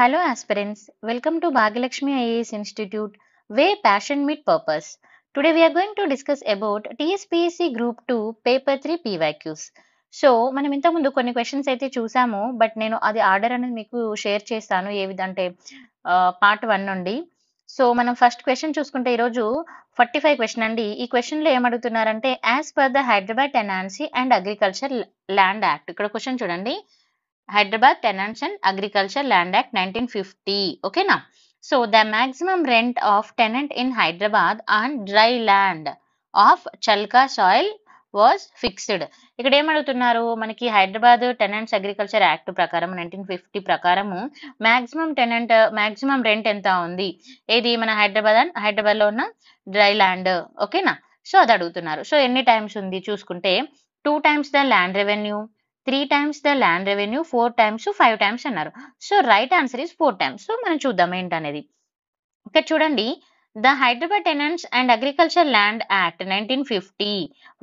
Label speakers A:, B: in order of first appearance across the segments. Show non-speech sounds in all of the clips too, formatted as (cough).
A: Hello aspirants welcome to Bhagyalakshmi IAS institute where passion meet purpose today we are going to discuss about TSPSC group two paper three PYQs so మనం ఇంతకుముందు కొన్ని questions అయితే చూసాము but నేను అది order అనేది మీకు షేర్ చేస్తాను ఏ విధంటే పార్ట్ వన్ నుండి సో మనం ఫస్ట్ క్వశ్చన్ చూసుకుంటే ఈరోజు ఫార్టీ ఫైవ్ క్వశ్చన్ అండి ఈ క్వశ్చన్లో ఏమడుగుతున్నారంటే as per the Hyderabad tenancy and agriculture land act ఇక్కడ క్వశ్చన్ చూడండి Hyderabad tenants and agriculture land act nineteen fifty ఓకేనా so the maximum rent of tenant in Hyderabad on dry land of chalka soil was fixed ఇక్కడ ఏమడుగుతున్నారు మనకి హైదరాబాద్ టెనెంట్స్ అగ్రికల్చర్ యాక్ట్ ప్రకారం nineteen fifty ప్రకారము maximum tenant maximum rent ఎంత ఉంది ఏది మన హైదరాబాద్ అండ్ హైదరాబాద్లో ఉన్న డ్రై ల్యాండ్ ఓకేనా సో అది అడుగుతున్నారు సో ఎన్ని టైమ్స్ ఉంది చూసుకుంటే two times the land revenue three times the land revenue four times five times అన్నారు so right answer is four times so మనం చూద్దాం ఏంటనేది ఇక్కడ చూడండి the Hyderabad tenants and agriculture land act nineteen fifty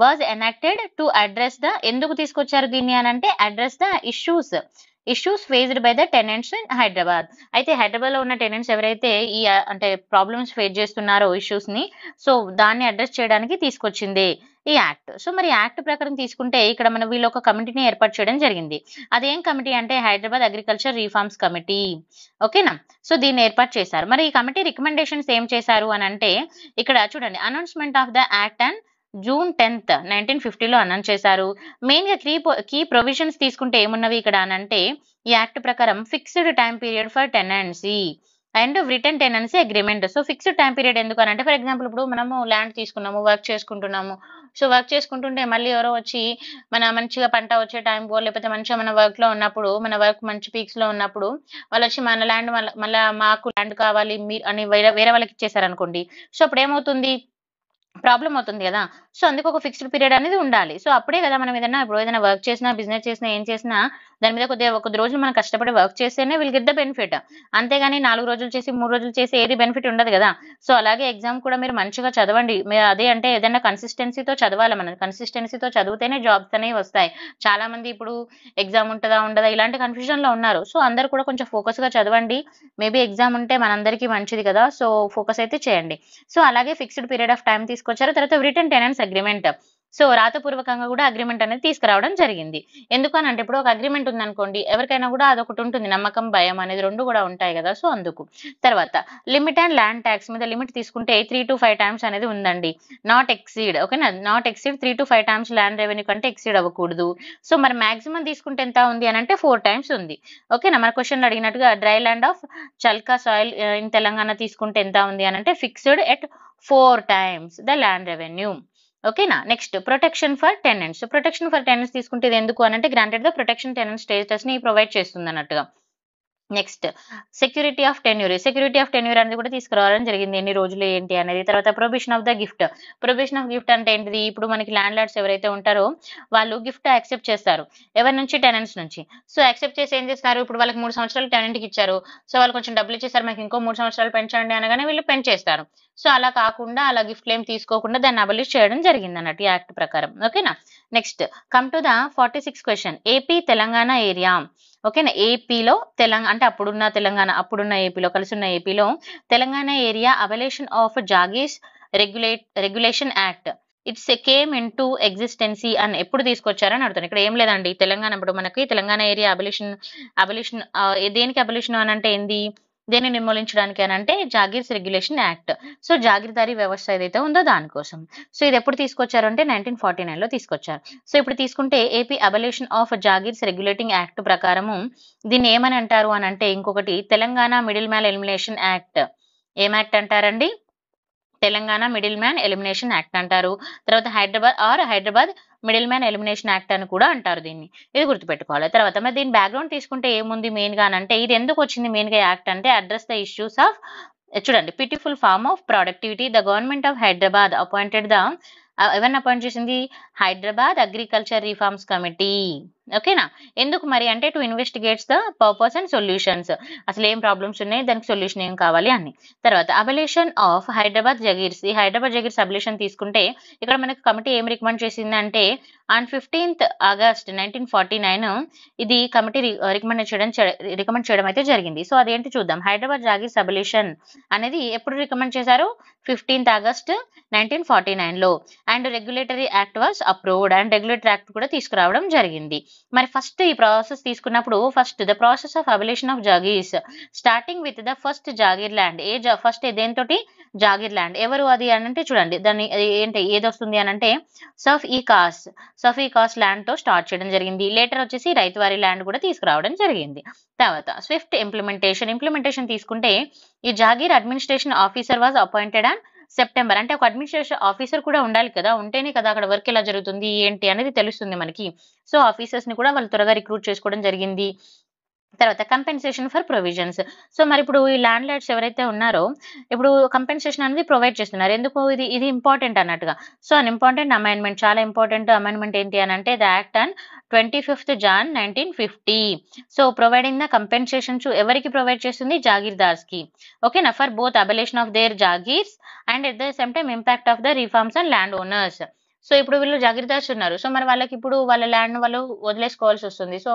A: was enacted to address the ఎందుకు తీసుకొచ్చారు దీన్ని అని అంటే address the issues issues faced by the tenants in Hyderabad అయితే హైదరాబాద్ లో ఉన్న టెనెంట్స్ ఎవరైతే ఈ అంటే ప్రాబ్లమ్స్ ఫేస్ చేస్తున్నారో ఇష్యూస్ ని సో దాన్ని అడ్రస్ చేయడానికి తీసుకొచ్చింది ఈ యాక్ట్ సో మరి యాక్ట్ ప్రకారం తీసుకుంటే ఇక్కడ మనం వీళ్ళు ఒక కమిటీని ఏర్పాటు చేయడం జరిగింది అదేం కమిటీ అంటే హైదరాబాద్ అగ్రికల్చర్ రీఫార్మ్స్ కమిటీ ఓకేనా సో దీన్ని ఏర్పాటు చేశారు మరి ఈ కమిటీ రికమెండేషన్స్ ఏం చేశారు అని అంటే ఇక్కడ చూడండి announcement of the act and June tenth nineteen ఫిఫ్టీలో అనౌన్స్ చేశారు మెయిన్గా కీ కీ ప్రొవిజన్స్ తీసుకుంటే ఏమున్నవి ఇక్కడ అనంటే ఈ యాక్ట్ ప్రకారం fixed time period for tenancy and return tenancy agreement so fixed time period ఎందుకు అని అంటే ఫర్ ఎగ్జాంపుల్ ఇప్పుడు మనము ల్యాండ్ తీసుకున్నాము వర్క్ చేసుకుంటున్నాము సో వర్క్ చేసుకుంటుంటే మళ్ళీ ఎవరో వచ్చి మన మంచిగా పంట వచ్చే టైంకో లేకపోతే మంచిగా మన వర్క్ లో ఉన్నప్పుడు మన వర్క్ మంచి పీక్స్ లో ఉన్నప్పుడు వాళ్ళు వచ్చి మన ల్యాండ్ మళ్ళీ మాకు ల్యాండ్ కావాలి మీ అని వేరే వాళ్ళకి ఇచ్చేసారు అనుకోండి సో అప్పుడు ఏమవుతుంది ప్రాబ్లం అవుతుంది కదా సో అందుకు ఒక ఫిక్స్డ్ పీరియడ్ అనేది ఉండాలి సో అప్పుడే కదా మనం ఏదైనా ఇప్పుడు ఏదైనా వర్క్ చేసినా బిజినెస్ చేసినా ఏం చేసినా దాని మీద కొద్దిగా కొద్ది రోజులు మనం కష్టపడి వర్క్ చేస్తేనే విల్ గెట్ ద బెనిఫిట్ అంతేగాని నాలుగు రోజులు చేసి మూడు రోజులు చేసి ఏది బెనిఫిట్ ఉండదు కదా సో అలాగే ఎగ్జామ్ కూడా మీరు మంచిగా చదవండి అదే అంటే ఏదైనా కన్సిస్టెన్సీతో చదవాలి మనం కన్సిస్టెన్సీతో చదివితేనే జాబ్స్ అనేవి వస్తాయి చాలా మంది ఇప్పుడు ఎగ్జామ్ ఉంటుందా ఉండదా ఇలాంటి కన్ఫ్యూజన్ లో ఉన్నారు సో అందరు కూడా కొంచెం ఫోకస్ గా చదవండి మేబీ ఎగ్జామ్ ఉంటే మనందరికీ మంచిది కదా సో ఫోకస్ అయితే చేయండి సో అలాగే ఫిక్స్డ్ పీరియడ్ ఆఫ్ టైం తీసుకు తీసుకొచ్చారు తర్వాత రిటర్న్ టెనెన్స్ అగ్రిమెంట్ సో రాతపూర్వకంగా కూడా అగ్రిమెంట్ అనేది తీసుకురావడం జరిగింది ఎందుకనంటే ఇప్పుడు ఒక అగ్రిమెంట్ ఉందనుకోండి ఎవరికైనా కూడా అదొకటి ఉంటుంది నమ్మకం భయం అనేది రెండు కూడా ఉంటాయి కదా సో అందుకు తర్వాత లిమిట్ అండ్ ల్యాండ్ ట్యాక్స్ మీద లిమిట్ తీసుకుంటే త్రీ టు ఫైవ్ టైమ్స్ అనేది ఉందండి నాట్ ఎక్సీడ్ ఓకేనా not exceed three to five times land revenue కంటే ఎక్సీడ్ అవ్వకూడదు సో మరి మాక్సిమం తీసుకుంటే ఎంత ఉంది అని అంటే ఫోర్ టైమ్స్ ఉంది ఓకేనా మన క్వశ్చన్ అడిగినట్టుగా dry land of chalka soil in Telangana తీసుకుంటే ఎంత ఉంది అని అంటే fixed at four times the land revenue ఓకేనా next protection for tenants protection for tenants తీసుకుంటే ఎందుకు అనంటే granted the protection tenant status ని ప్రొవైడ్ చేస్తుంది అన్నట్టుగా next security of tenure security of tenure అనేది కూడా తీసుకురావడం జరిగింది ఎన్ని రోజులు ఏంటి అనేది తర్వాత prohibition of the gift prohibition of gift అంటే ఏంటిది ఇప్పుడు మనకి ల్యాండ్ లార్డ్స్ ఎవరైతే ఉంటారో వాళ్ళు గిఫ్ట్ యాక్సెప్ట్ చేస్తారు ఎవరి నుంచి టెనెంట్స్ నుంచి సో యాక్సెప్ట్ చేసి ఏం చేస్తారు ఇప్పుడు వాళ్ళకి మూడు సంవత్సరాలు టెనెంట్కి ఇచ్చారు సో వాళ్ళు కొంచెం డబ్బులు ఇచ్చేసారు మాకు ఇంకో మూడు సంవత్సరాలు పెంచండి అనగానే వీళ్ళు పెంచేస్తారు సో అలా కాకుండా అలా గిఫ్ట్లు ఏం తీసుకోకుండా దాన్ని అబలిష్ చేయడం జరిగింది అన్నట్టు యాక్ట్ ప్రకారం ఓకేనా next come to the forty six question AP Telangana area ఓకేనా ఏపీలో తెలంగాణ అంటే అప్పుడున్న తెలంగాణ అప్పుడున్న ఏపీలో కలిసి ఉన్న ఏపీలో Telangana area abolition of jagirs regulate regulation act it's came in to existency అని ఎప్పుడు తీసుకొచ్చారని అడుగుతాను ఇక్కడ ఏం లేదండి తెలంగాణ ఇప్పుడు మనకి తెలంగాణ ఏరియా అబలిషన్ అబలిషన్ దేనికి అబలిషన్ అని అంటే ఏంది దేన్ని నిర్మూలించడానికి అని అంటే jagirs regulation act so jagirdari వ్యవస్థ ఏదైతే ఉందో దానికోసం సో ఇది ఎప్పుడు తీసుకొచ్చారు అంటే నైన్టీన్ ఫార్టీ లో తీసుకొచ్చారు సో ఇప్పుడు తీసుకుంటే AP abolition of jagirs regulating act ప్రకారము దీన్ని ఏమని అంటారు అని అంటే ఇంకొకటి Telangana middle man elimination act ఏం యాక్ట్ అంటారండి Telangana middle man elimination act అంటారు తర్వాత Hyderabad or Hyderabad middle man elimination act అని కూడా అంటారు దీన్ని ఇది గుర్తుపెట్టుకోవాలి తర్వాత మరి దీని బ్యాక్గ్రౌండ్ తీసుకుంటే ఏముంది మెయిన్గా అని అంటే ఇది ఎందుకు వచ్చింది మెయిన్గా యాక్ట్ అంటే అడ్రస్ ద ఇష్యూస్ ఆఫ్ చూడండి pitiful farm of productivity the government of Hyderabad appointed the ఎవరిని అపాయింట్ చేసింది హైదరాబాద్ అగ్రికల్చర్ రిఫార్మ్స్ కమిటీ ఓకేనా ఎందుకు మరి అంటే to investigates the purpose and solutions అసలు ఏం ప్రాబ్లమ్స్ ఉన్నాయి దానికి సొల్యూషన్ ఏం కావాలి అని తర్వాత అబలేషన్ ఆఫ్ హైదరాబాద్ జగీర్స్ ఈ హైదరాబాద్ జగీర్స్ అబలేషన్ తీసుకుంటే ఇక్కడ మనకు కమిటీ ఏం రికమెండ్ చేసింది అంటే on fifteenth August nineteen forty nine ఇది కమిటీ రికమెండ్ చేయడం రికమెండ్ చేయడం అయితే జరిగింది సో అదేంటి చూద్దాం హైదరాబాద్ జాగీర్స్ అబలేషన్ అనేది ఎప్పుడు రికమెండ్ చేశారు ఫిఫ్టీన్త్ ఆగస్ట్ నైన్టీన్ ఫార్టీ నైన్లో and regulatory act was approved and regulatory act కూడా తీసుకురావడం జరిగింది మరి ఫస్ట్ ఈ ప్రాసెస్ తీసుకున్నప్పుడు first the process of abolition of jagirs starting with the first jagir land ఏ ఫస్ట్ దేంతో జాగీర్ ల్యాండ్ ఎవరు అది అనంటే చూడండి దాన్ని ఏంటి ఏదొస్తుంది అని అంటే సఫ్ ఈ కాస్ సఫ్ ఈ కాస్ ల్యాండ్ తో స్టార్ట్ చేయడం జరిగింది లేటర్ వచ్చేసి రైతువారి ల్యాండ్ కూడా తీసుకురావడం జరిగింది తర్వాత స్విఫ్ట్ ఇంప్లిమెంటేషన్ ఇంప్లిమెంటేషన్ తీసుకుంటే ఈ jagir administration officer was appointed and September అంటే ఒక అడ్మినిస్ట్రేషన్ ఆఫీసర్ కూడా ఉండాలి కదా ఉంటేనే కదా అక్కడ వర్క్ ఎలా జరుగుతుంది ఏంటి అనేది తెలుస్తుంది మనకి సో ఆఫీసర్స్ ని కూడా వాళ్ళు త్వరగా రిక్రూట్ చేసుకోవడం జరిగింది తర్వాత కంపెన్సేషన్ ఫర్ ప్రొవిజన్స్ సో మరి ఇప్పుడు ఈ ల్యాండ్ లైట్స్ ఎవరైతే ఉన్నారో ఇప్పుడు కంపెన్సేషన్ అనేది ప్రొవైడ్ చేస్తున్నారు ఎందుకు ఇది ఇది ఇంపార్టెంట్ అన్నట్టుగా సో అన్ ఇంపార్టెంట్ అమైన్మెంట్ చాలా ఇంపార్టెంట్ అమైన్మెంట్ ఏంటి అని అంటే the act and twenty fifth Jan nineteen fifty so providing the compensation చూ ఎవరికి ప్రొవైడ్ చేస్తుంది జాగీర్దార్స్ కి ఓకేనా for both abolition of their jagirs and at the same time impact of the reforms and land owners so ఇప్పుడు వీళ్ళు జాగ్రత్తగా ఉన్నారు so మరి వాళ్ళకి ఇప్పుడు వాళ్ళ ల్యాండ్ వాళ్ళు వదిలేసుకోవాల్సి వస్తుంది సో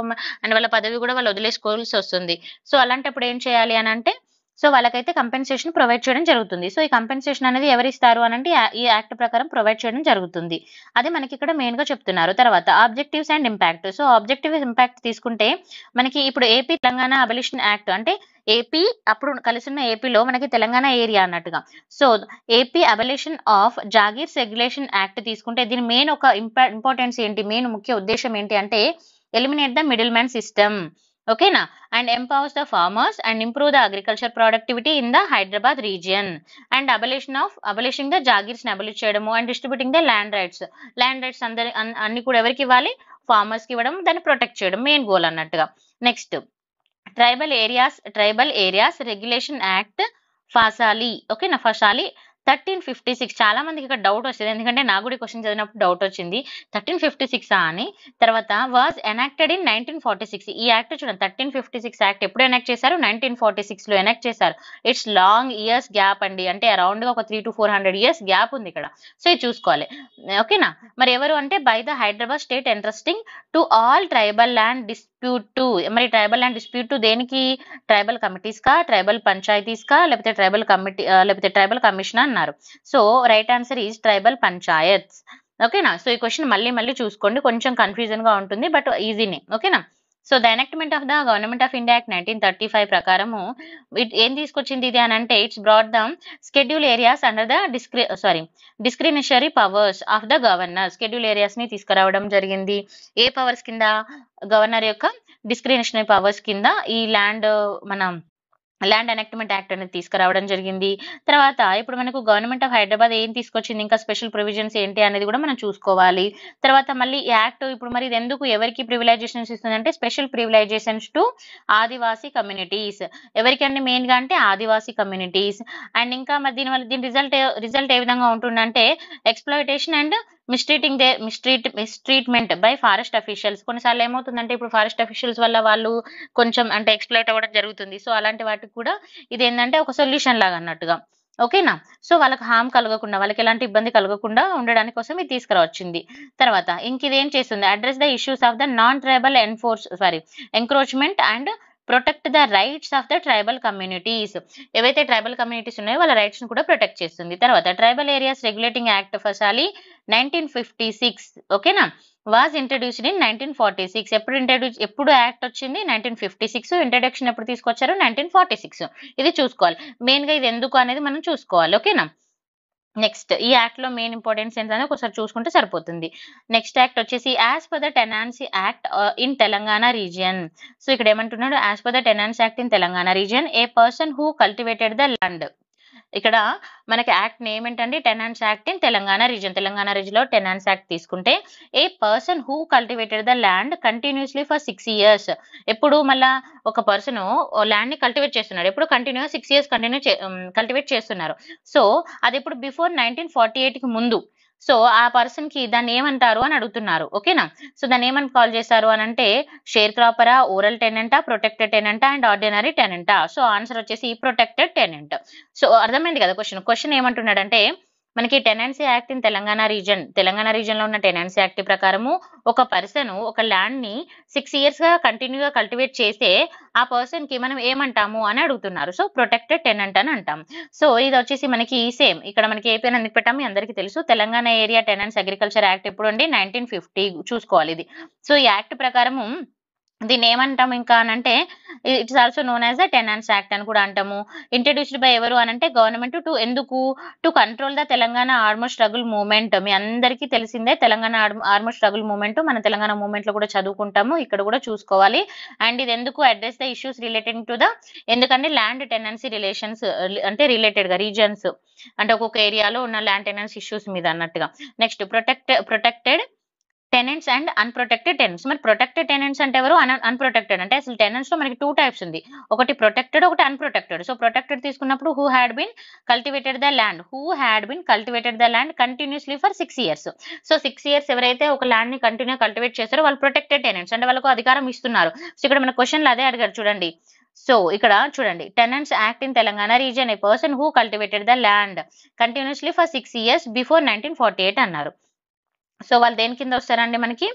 A: అండ్ వాళ్ళ పదవి కూడా వాళ్ళు వదిలేసుకోవాల్సి వస్తుంది సో అలాంటప్పుడు ఏం చేయాలి అని అంటే సో వాళ్ళకైతే కంపెన్సేషన్ ప్రొవైడ్ చేయడం జరుగుతుంది సో ఈ కంపెన్సేషన్ అనేది ఎవరు ఇస్తారు అనంటే ఈ యాక్ట్ ప్రకారం ప్రొవైడ్ చేయడం జరుగుతుంది అది మనకి ఇక్కడ మెయిన్ గా చెప్తున్నారు తర్వాత objectives and impact so objective impact తీసుకుంటే మనకి ఇప్పుడు ఏపీ తెలంగాణ అబలిషన్ యాక్ట్ అంటే ఏపీ అప్పుడు కలిసిన ఏపీలో మనకి తెలంగాణ ఏరియా అన్నట్టుగా so AP abolition of jagirs regulation act తీసుకుంటే దీని మెయిన్ ఒక ఇంపార్టెన్స్ ఏంటి మెయిన్ ముఖ్య ఉద్దేశం ఏంటి అంటే eliminate the middle man system ఓకేనా and empowers the farmers and improve the agriculture productivity in the Hyderabad region and abolition of abolishing the jagirs abolish చేయడము and distributing the land rights land rights అందరి అన్ని కూడా ఎవరికి ఇవ్వాలి ఫార్మర్స్ కి ఇవ్వడం దాన్ని ప్రొటెక్ట్ చేయడం మెయిన్ గోల్ అన్నట్టుగా next tribal areas tribal areas regulation act okay ఓకేనా ఫసాలి థర్టీన్ ఫిఫ్టీ సిక్స్ చాలా మందికి ఇక్కడ డౌట్ వస్తుంది ఎందుకంటే నాకు కూడా క్వశ్చన్ చదివినప్పుడు డౌట్ వచ్చింది థర్టీన్ ఫిఫ్టీ సిక్స్ అని తర్వాత was enacted in nineteen forty six ఈ యాక్ట్ చూడండి థర్టీన్ ఫిఫ్టీ సిక్స్ యాక్ట్ ఎప్పుడు ఎనాక్ట్ చేశారు నైన్టీన్ ఫార్టీ సిక్స్ లో ఎనాక్ట్ చేశారు ఇట్స్ లాంగ్ ఇయర్స్ గ్యాప్ అండి అంటే అరౌండ్ గా ఒక three to four hundred years gap ఉంది ఇక్కడ సో ఇది చూసుకోవాలి ఓకేనా మరి ఎవరు అంటే by the Hyderabad state interesting to all tribal land dispute to మరి ట్రైబల్ ల్యాండ్ డిస్ప్యూట్ టు దేనికి ట్రైబల్ కమిటీస్ కా ట్రైబల్ పంచాయతీస్ కా లేకపోతే ట్రైబల్ కమిటీ లేకపోతే ట్రైబల్ కమిషనర్ అన్నారు so right answer is tribal panchayats ఓకేనా సో ఈ క్వశ్చన్ మళ్ళీ మళ్ళీ చూసుకోండి కొంచెం కన్ఫ్యూజన్ గా ఉంటుంది బట్ ఈజీనే ఓకేనా so the enactment of the government of India act nineteen thirty five ప్రకారము ఏం తీసుకొచ్చింది ఇది అని అంటే it's brought the schedule areas under the డిస్క్రి sorry discriminatory powers of the governor schedule areas ని తీసుకురావడం జరిగింది ఏ పవర్స్ కింద గవర్నర్ యొక్క డిస్క్రిమినేషనరీ పవర్స్ కింద ఈ ల్యాండ్ మనం ల్యాండ్ అనెక్ట్మెంట్ యాక్ట్ అనేది తీసుకురావడం జరిగింది తర్వాత ఇప్పుడు మనకు గవర్నమెంట్ ఆఫ్ హైదరాబాద్ ఏం తీసుకొచ్చింది ఇంకా స్పెషల్ ప్రొవిజన్స్ ఏంటి అనేది కూడా మనం చూసుకోవాలి తర్వాత మళ్ళీ యాక్ట్ ఇప్పుడు మరి ఇది ఎందుకు ఎవరికి ప్రివిలైజేషన్స్ ఇస్తుందంటే special privileges to Adivasi communities ఎవరికండి మెయిన్ గా అంటే ఆదివాసీ కమ్యూనిటీస్ అండ్ ఇంకా మరి దీనివల్ల దీని రిజల్ట్ రిజల్ట్ ఏ విధంగా ఉంటుందంటే exploitation and mistreating they mistreat mistreatment by forest officials కొన్నిసార్లు ఏమవుతుందంటే ఇప్పుడు ఫారెస్ట్ అఫీషియల్స్ వల్ల వాళ్ళు కొంచెం అంటే ఎక్స్ప్లోయిట్ అవ్వడం జరుగుతుంది సో అలాంటి వాటికి కూడా ఇది ఏంటంటే ఒక సొల్యూషన్ లాగా అన్నట్టుగా ఓకేనా సో వాళ్ళకి హామ్ కలగకుండా వాళ్ళకి ఎలాంటి ఇబ్బంది కలగకుండా ఉండడానికి కోసం ఇది తీసుకురావచ్చింది తర్వాత ఇంక ఇదేం చేస్తుంది address the issues of the non tribal enforce sorry encroachment and protect the rights of the tribal communities ఏవైతే ట్రైబల్ కమ్యూనిటీస్ ఉన్నాయో వాళ్ళ రైట్స్ ను కూడా ప్రొటెక్ట్ చేస్తుంది తర్వాత tribal areas regulating act Fasli nineteen fifty six ఓకేనా was introduce in nineteen forty six ఎప్పుడు introduce ఎప్పుడు యాక్ట్ వచ్చింది నైన్టీన్ ఫిఫ్టీ సిక్స్ ఇంట్రడక్షన్ ఎప్పుడు తీసుకొచ్చారు నైన్టీన్ ఫార్టీ సిక్స్ ఇది చూసుకోవాలి మెయిన్ గా ఇది ఎందుకు అనేది మనం చూసుకోవాలి ఓకేనా నెక్స్ట్ ఈ యాక్ట్ లో మెయిన్ ఇంపార్టెన్స్ ఏంటనే ఒకసారి చూసుకుంటే సరిపోతుంది నెక్స్ట్ యాక్ట్ వచ్చేసి as per the tenancy act in Telangana region so ఇక్కడ ఏమంటున్నాడు as per the tenancy act in Telangana region a person who cultivated the land ఇక్కడ మనకి యాక్ట్ నేమ్ ఏంటండి tenants act in Telangana region Telangana region లో టెనాన్స్ యాక్ట్ తీసుకుంటే a person who cultivated the land continuously for six years ఎప్పుడు మళ్ళా ఒక person land ని cultivate చేస్తున్నాడు ఎప్పుడు continue six years continue cultivate చేస్తున్నారు సో అది ఇప్పుడు బిఫోర్ నైన్టీన్ ఫార్టీ కి ముందు సో ఆ పర్సన్ కి దాన్ని ఏమంటారు అని అడుగుతున్నారు ఓకేనా సో దాన్ని ఏమని కాల్ చేశారు అని అంటే షేర్ క్రాపరా ఓరల్ టెనెంటా ప్రొటెక్టెడ్ టెనెంటా అండ్ ఆర్డినరీ టెనెంటా సో ఆన్సర్ వచ్చేసి ప్రొటెక్టెడ్ టెనెంట్ సో అర్థమైంది కదా క్వశ్చన్ క్వశ్చన్ ఏమంటున్నాడంటే మనకి tenancy act in Telangana region Telangana region లో ఉన్న టెనెన్సీ యాక్ట్ ప్రకారము ఒక పర్సన్ ఒక ల్యాండ్ ని సిక్స్ ఇయర్స్ గా కంటిన్యూగా కల్టివేట్ చేస్తే ఆ పర్సన్ కి మనం ఏమంటాము అని అడుగుతున్నారు సో ప్రొటెక్టెడ్ టెనెంట్ అని అంటాం సో ఇది వచ్చేసి మనకి ఈ సేమ్ ఇక్కడ మనకి ఏపీ అందుకు పెట్టాము అందరికీ తెలుసు Telangana area tenants agriculture act ఎప్పుడు అండి నైన్టీన్ ఫిఫ్టీ చూసుకోవాలి ఇది సో ఈ యాక్ట్ ప్రకారము దీన్ని ఏమంటాం ఇంకా అనంటే it's also known as the tenants act అని కూడా అంటాము ఇంట్రడ్యూస్డ్ బై ఎవరు అనంటే గవర్నమెంట్ టు ఎందుకు to control the Telangana armed struggle movement మీ అందరికీ తెలిసిందే తెలంగాణ ఆర్మర్ స్ట్రగుల్ మూమెంట్ మన తెలంగాణ మూమెంట్ లో కూడా చదువుకుంటాము ఇక్కడ కూడా చూసుకోవాలి అండ్ ఇది ఎందుకు address the issues related to the ఎందుకంటే ల్యాండ్ టెనెన్సీ రిలేషన్స్ అంటే రిలేటెడ్ గా రీజన్స్ అంటే ఒక్కొక్క ఏరియాలో ఉన్న ల్యాండ్ టెనెన్స్ ఇష్యూస్ మీద అన్నట్టుగా next protect protected tenants and unprotected tenants మరి ప్రొటెక్టెడ్ టెనెంట్స్ అంటే ఎవరు అన్ప్రొటెక్టెడ్ అంటే అసలు టెనెంట్స్ లో మనకి టూ టైప్స్ ఉంది ఒకటి ప్రొటెక్టెడ్ ఒకటి అన్ప్రొటెక్టెడ్ సో ప్రొటెక్టెడ్ తీసుకున్నప్పుడు who had been cultivated the land who had been cultivated the land continuously for six years so six years ఎవరైతే ఒక ల్యాండ్ ని కంటిన్యూ కల్టివేట్ చేస్తారో వాళ్ళు ప్రొటెక్టెడ్ టెనెంట్స్ అంటే వాళ్ళకు అధికారం ఇస్తున్నారు సో ఇక్కడ మన క్వశ్చన్లు అదే అడిగారు చూడండి సో ఇక్కడ చూడండి tenants act in Telangana region a person who cultivated the land continuously for six years before nineteen forty eight అన్నారు సో వాళ్ళు దేని కింద వస్తారండి మనకి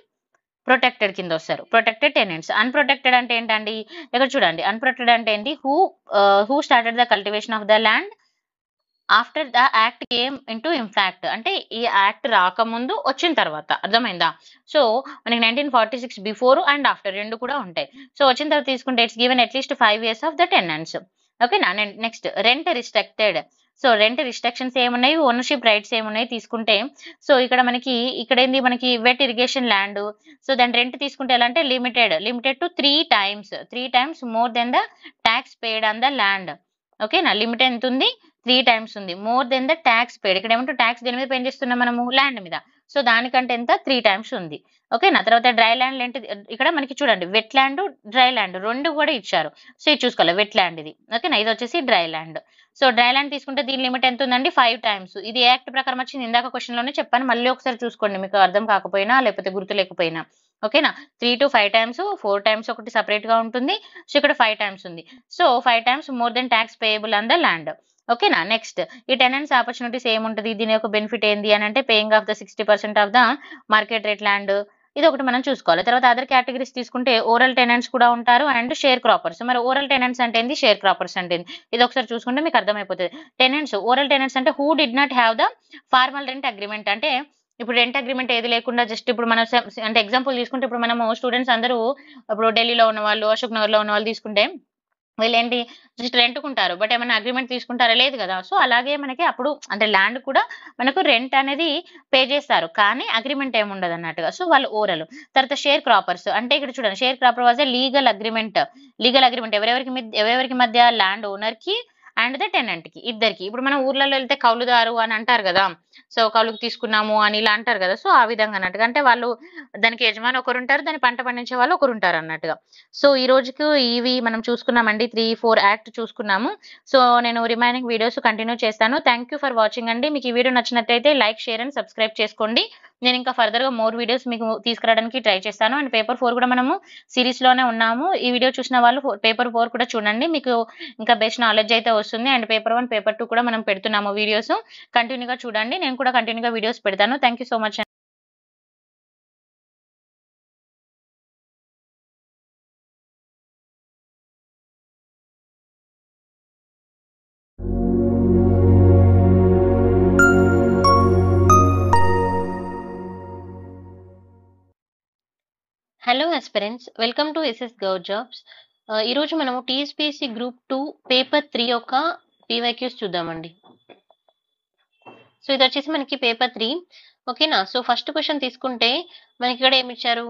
A: ప్రొటెక్టెడ్ కింద వస్తారు ప్రొటెక్టెడ్ టెనెంట్స్ అన్ప్రొటెక్టెడ్ అంటే ఏంటండి ఇక్కడ చూడండి అన్ప్రొటెక్టెడ్ అంటే ఏంటి who who started the cultivation of the land after the act in into impact అంటే ఈ యాక్ట్ రాకముందు వచ్చిన తర్వాత అర్థమైందా సో మనకి nineteen forty six before and after రెండు కూడా ఉంటాయి సో వచ్చిన తర్వాత తీసుకుంటే it's given at least five years of the tenants ఓకేనా next rent restricted so rent restrictions ఏమున్నాయి ఓనర్షిప్ రైట్స్ ఏమున్నాయి తీసుకుంటే సో ఇక్కడ మనకి ఇక్కడ ఏంది మనకి వెట్ ఇరిగేషన్ ల్యాండ్ సో దాని రెంట్ తీసుకుంటే ఎలా అంటే limited limited to three times three times more than the tax paid on the land ఓకేనా లిమిట్ ఎంత ఉంది త్రీ టైమ్స్ ఉంది more than the tax paid ఇక్కడ ఏమంటే ట్యాక్స్ దేని మీద పెయిన్ చేస్తున్నాం మనము ల్యాండ్ మీద సో దానికంటే ఎంత త్రీ టైమ్స్ ఉంది ఓకేనా తర్వాత డ్రై ల్యాండ్ ఏంటి ఇక్కడ మనకి చూడండి వెట్ ల్యాండ్ డ్రై ల్యాండ్ రెండు కూడా ఇచ్చారు సో ఇది చూసుకోవాలి వెట్ ల్యాండ్ ఇది ఓకేనా ఇది వచ్చేసి dry land so dry land తీసుకుంటే దీని లిమిట్ ఎంత ఉందండి ఫైవ్ టైమ్స్ ఇది యాక్ట్ ప్రకారం వచ్చింది ఇందాక క్వశ్చన్ లోనే చెప్పాను మళ్ళీ ఒకసారి చూసుకోండి మీకు అర్థం కాకపోయినా లేకపోతే గుర్తు లేకపోయినా ఓకేనా three to five times four times ఒకటి సపరేట్ గా ఉంటుంది సో ఇక్కడ ఫైవ్ టైమ్స్ ఉంది so five times more than tax payable on the land ఓకేనా నెక్స్ట్ ఈ టెనెంట్స్ ఆపర్చునిటీస్ ఏముంటుంది దీని యొక్క బెనిఫిట్ ఏంది అని అంటే paying of the sixty percent of the market rate land ఇది ఒకటి మనం చూసుకోవాలి తర్వాత అదర్ కేటగిరీస్ తీసుకుంటే ఓరల్ టెనెంట్స్ కూడా ఉంటారు అండ్ షేర్ క్రాపర్స్ మరి ఓరల్ టెనెంట్స్ అంటే ఏంది షేర్ క్రాపర్స్ అంటే ఇది ఒకసారి చూసుకుంటే మీకు అర్థమైపోతుంది టెనెంట్స్ ఓరల్ టెనెంట్స్ అంటే who did not have the formal rent agreement అంటే ఇప్పుడు రెంట్ అగ్రిమెంట్ ఏది లేకుండా జస్ట్ ఇప్పుడు మనం అంటే ఎగ్జాంపుల్ తీసుకుంటే ఇప్పుడు మనము స్టూడెంట్స్ అందరూ ఇప్పుడు ఢిల్లీలో ఉన్న వాళ్ళు అశోక్ నగర్లో ఉన్న వాళ్ళు తీసుకుంటే వీళ్ళేంటి జస్ట్ రెంట్ ఉంటారు బట్ ఏమైనా అగ్రిమెంట్ తీసుకుంటారా లేదు కదా సో అలాగే మనకి అప్పుడు అంటే ల్యాండ్ కూడా మనకు రెంట్ అనేది పే చేస్తారు కానీ అగ్రిమెంట్ ఏమి ఉండదు అన్నట్టుగా సో వాళ్ళు ఓరలు తర్వాత షేర్ క్రాపర్స్ అంటే ఇక్కడ చూడండి share cropper was legal agreement legal agreement ఎవరెవరికి ఎవరెవరికి మధ్య ల్యాండ్ ఓనర్ కి అండ్ ద టెనెంట్ కి ఇద్దరికి ఇప్పుడు మనం ఊర్లలో వెళ్తే కౌలుదారు అని అంటారు కదా సో కౌలుకు తీసుకున్నాము అని ఇలా అంటారు కదా సో ఆ విధంగా అన్నట్టుగా అంటే వాళ్ళు దానికి యజమాని ఒకరు ఉంటారు దాని పంట పండించే వాళ్ళు ఒకరు ఉంటారు అన్నట్టుగా సో ఈ రోజుకు ఇవి మనం చూసుకున్నామండి త్రీ ఫోర్ యాక్ట్ చూసుకున్నాము సో నేను రిమైనింగ్ వీడియోస్ కంటిన్యూ చేస్తాను థ్యాంక్ యూ ఫర్ వాచింగ్ అండి మీకు ఈ వీడియో నచ్చినట్లయితే లైక్ షేర్ అండ్ సబ్స్క్రైబ్ చేసుకోండి నేను ఇంకా ఫర్దర్గా మోర్ వీడియోస్ మీకు తీసుకురావడానికి ట్రై చేస్తాను అండ్ పేపర్ ఫోర్ కూడా మనము సిరీస్లోనే ఉన్నాము ఈ వీడియో చూసిన వాళ్ళు పేపర్ ఫోర్ కూడా చూడండి మీకు ఇంకా బెస్ట్ నాలెడ్జ్ అయితే వస్తుంది and paper one paper two కూడా మనం పెడుతున్నాము వీడియోస్ కంటిన్యూగా చూడండి నేను కూడా కంటిన్యూగా వీడియోస్ పెడతాను thank so much hello experience welcome to SS Gaur jobs ఈరోజు మనము TSPSC group two paper three యొక్క పీవైక్యూస్ చూద్దామండి సో ఇది వచ్చేసి మనకి పేపర్ త్రీ ఓకేనా సో ఫస్ట్ క్వశ్చన్ తీసుకుంటే మనకి ఇక్కడ ఏమి ఇచ్చారు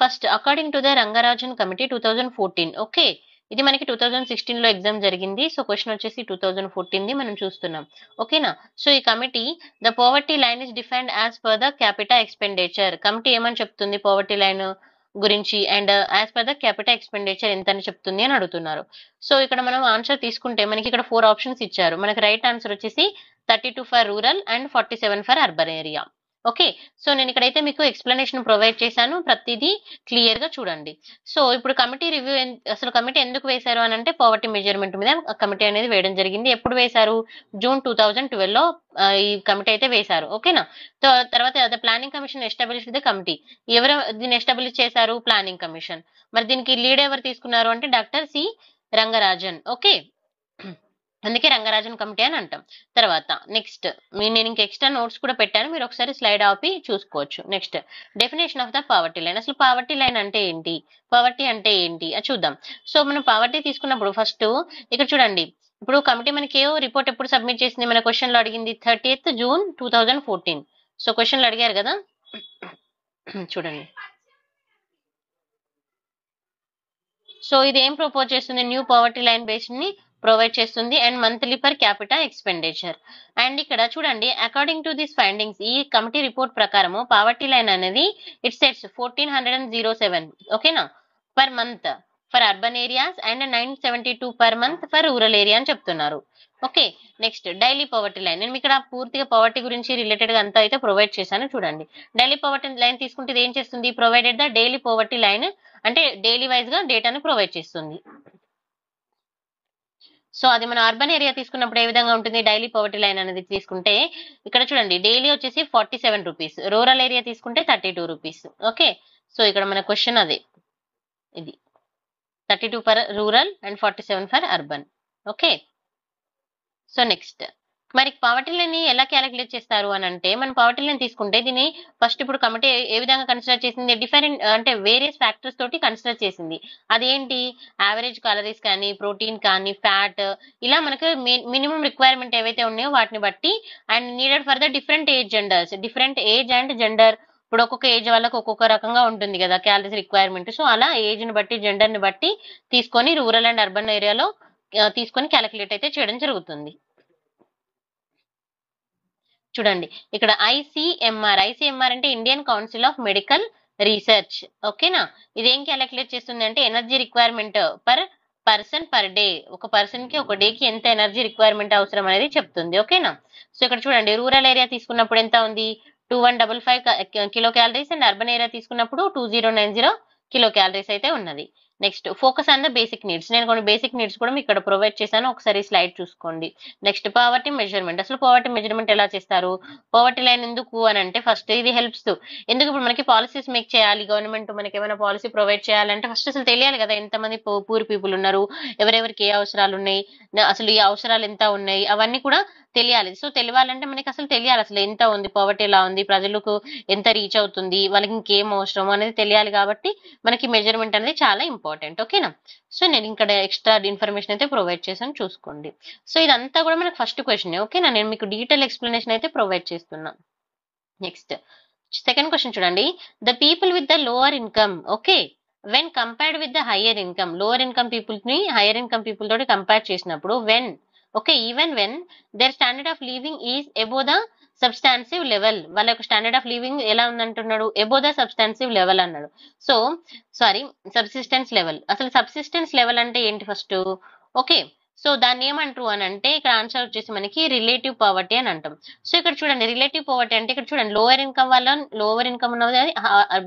A: first according to the Rangarajan committee two thousand fourteen okay ఇది మనకి టూ థౌజండ్ లో ఎగ్జామ్ జరిగింది సో క్వశ్చన్ వచ్చేసి టూ థౌజండ్ ది మనం చూస్తున్నాం ఓకేనా సో ఈ committee the poverty line is defined as per the capital expenditure committee ఏమని చెప్తుంది పోవర్టీ లైన్ గురించి and as per the capital expenditure ఎంత అని చెప్తుంది అని అడుగుతున్నారు సో ఇక్కడ మనం ఆన్సర్ తీసుకుంటే మనకి ఇక్కడ ఫోర్ ఆప్షన్స్ ఇచ్చారు మనకి రైట్ ఆన్సర్ వచ్చేసి thirty two for rural and forty seven for urban area okay so నేను ఇక్కడైతే మీకు ఎక్స్ప్లెనేషన్ ప్రొవైడ్ చేశాను ప్రతిదీ క్లియర్ గా చూడండి సో ఇప్పుడు కమిటీ రివ్యూ అసలు కమిటీ ఎందుకు వేశారు అని అంటే పవర్టీ మెజర్మెంట్ మీద కమిటీ అనేది వేయడం జరిగింది ఎప్పుడు వేశారు జూన్ టూ థౌజండ్ ట్వెల్వ్ లో ఈ కమిటీ అయితే వేశారు ఓకేనా తర్వాత అదే planning commission establish the committee ఎవరు దీన్ని ఎస్టాబ్లిష్ చేశారు ప్లానింగ్ కమిషన్ మరి దీనికి లీడ్ ఎవరు తీసుకున్నారు అంటే డాక్టర్ సి రంగరాజన్ ఓకే అందుకే రంగరాజన్ కమిటీ అని అంటాం తర్వాత నెక్స్ట్ నేను ఇంకా ఎక్స్ట్రా నోట్స్ కూడా పెట్టాను మీరు ఒకసారి స్లైడ్ ఆపి చూసుకోవచ్చు next definition of the poverty line అసలు పావర్టీ లైన్ అంటే ఏంటి పావర్టీ అంటే ఏంటి అది చూద్దాం సో మనం పావర్టీ తీసుకున్నప్పుడు ఫస్ట్ ఇక్కడ చూడండి ఇప్పుడు కమిటీ మనకి ఏ రిపోర్ట్ ఎప్పుడు సబ్మిట్ చేసింది మన లో అడిగింది thirtieth June two thousand fourteen so క్వశ్చన్లు అడిగారు కదా చూడండి సో ఇది ఏం ప్రపోజ్ చేస్తుంది న్యూ పవర్టీ లైన్ బేస్డ్ ని ప్రొవైడ్ చేస్తుంది and monthly per capital expenditure and ఇక్కడ చూడండి అకార్డింగ్ టు దిస్ ఫైండింగ్స్ ఈ కమిటీ రిపోర్ట్ ప్రకారము పావర్టీ లైన్ అనేది it sets fourteen hundred and zero seven ఓకేనా per month for urban areas and nine seventy two per month for rural area అని చెప్తున్నారు okay next daily poverty line నేను ఇక్కడ పూర్తిగా poverty గురించి related గా అంతా అయితే ప్రొవైడ్ చేశాను చూడండి డైలీ పవర్టీ లైన్ తీసుకుంటే ఏం చేస్తుంది provided the daily poverty line అంటే డైలీ వైజ్ గా డేటాను ప్రొవైడ్ చేస్తుంది సో అది మనం అర్బన్ ఏరియా తీసుకున్నప్పుడు ఏ విధంగా ఉంటుంది డైలీ పవర్టీ లైన్ అనేది తీసుకుంటే ఇక్కడ చూడండి డైలీ వచ్చేసి forty seven rupees rural area తీసుకుంటే thirty two rupees okay so ఇక్కడ మన క్వశ్చన్ అదే ఇది thirty two for rural and forty seven for urban okay so next మరి పవర్టీ లైన్ ఎలా క్యాలిక్యులేట్ చేస్తారు అని అంటే మనం పవర్టీ లైన్ తీసుకుంటే దీన్ని ఫస్ట్ ఇప్పుడు కమిటీ ఏ విధంగా కన్సిడర్ చేసింది డిఫరెంట్ అంటే వేరియస్ ఫ్యాక్టర్స్ తోటి కన్సిడర్ చేసింది అదేంటి యావరేజ్ కాలరీస్ కానీ ప్రోటీన్ కానీ ఫ్యాట్ ఇలా మనకు మినిమం రిక్వైర్మెంట్ ఏవైతే ఉన్నాయో వాటిని బట్టి and needed for the different age genders different age and gender ఇప్పుడు ఒక్కొక్క ఏజ్ వాళ్ళకి ఒక్కొక్క రకంగా ఉంటుంది కదా క్యాలరీస్ రిక్వైర్మెంట్ సో అలా ఏజ్ ని బట్టి జెండర్ ని బట్టి తీసుకొని రూరల్ అండ్ అర్బన్ ఏరియాలో తీసుకొని క్యాలిక్యులేట్ అయితే చేయడం జరుగుతుంది చూడండి ఇక్కడ ఐసీఎంఆర్ ఐసీఎంఆర్ అంటే Indian council of medical research ఓకేనా ఇదేం క్యాలిక్యులేట్ చేస్తుంది అంటే energy requirement per person per day ఒక పర్సన్ కి ఒక డే కి ఎంత ఎనర్జీ రిక్వైర్మెంట్ అవసరం అనేది చెప్తుంది ఓకేనా సో ఇక్కడ చూడండి రూరల్ ఏరియా తీసుకున్నప్పుడు ఎంత ఉంది two one double five kilo calories and urban area తీసుకున్నప్పుడు two zero nine zero kilo calories అయితే ఉన్నది next focus on the basic needs నేను కొన్ని బేసిక్ నీడ్స్ కూడా ఇక్కడ ప్రొవైడ్ చేశాను ఒకసారి స్లైడ్ చూసుకోండి నెక్స్ట్ పవర్టీ మెజర్మెంట్ అసలు పవర్టీ మెజర్మెంట్ ఎలా చేస్తారు పవర్టీ లైన్ ఎందుకు అని అంటే ఫస్ట్ ఇది హెల్ప్స్ ఎందుకు ఇప్పుడు మనకి పాలసీస్ మేక్ చేయాలి గవర్నమెంట్ మనకి ఏమైనా పాలసీ ప్రొవైడ్ చేయాలంటే ఫస్ట్ అసలు తెలియాలి కదా ఎంతమంది పూర్ పీపుల్ ఉన్నారు ఎవరెవరికి ఏ అవసరాలు ఉన్నాయి అసలు ఈ అవసరాలు ఎంత ఉన్నాయి అవన్నీ కూడా తెలియాలి సో తెలియాలంటే మనకి అసలు తెలియాలి అసలు ఎంత ఉంది పవర్టీ ఎలా ఉంది ప్రజలకు ఎంత రీచ్ అవుతుంది వాళ్ళకి ఇంకేం అవసరం అనేది తెలియాలి కాబట్టి మనకి మెజర్మెంట్ అనేది చాలా ఇంపార్టెంట్ ఓకేనా సో నేను ఇక్కడ ఎక్స్ట్రా ఇన్ఫర్మేషన్ అయితే ప్రొవైడ్ చేశాను చూసుకోండి సో ఇదంతా కూడా మనకు ఫస్ట్ క్వశ్చన్ ఓకేనా నేను మీకు డీటెయిల్ ఎక్స్ప్లెనేషన్ అయితే ప్రొవైడ్ చేస్తున్నాను నెక్స్ట్ సెకండ్ క్వశ్చన్ చూడండి the people with the lower income okay when compared with the higher income lower income people ని హయ్యర్ ఇన్కమ్ పీపుల్ తోటి కంపేర్ చేసినప్పుడు when okay even when their standard of living is above the substantive level వాళ్ళ యొక్క standard of living ఎలా ఉందంటున్నాడు above the substantive level అన్నాడు so sorry subsistence level అసలు subsistence level అంటే ఏంటి ఫస్ట్ ఓకే సో దాన్ని ఏమంటారు అని అంటే ఇక్కడ ఆన్సర్ వచ్చేసి మనకి రిలేటివ్ పవర్టీ అని అంటాం సో ఇక్కడ చూడండి రిలేటివ్ పవర్టీ అంటే ఇక్కడ చూడండి లోయర్ ఇన్కమ్ వాళ్ళ లోవర్ ఇన్కమ్ ఉన్నది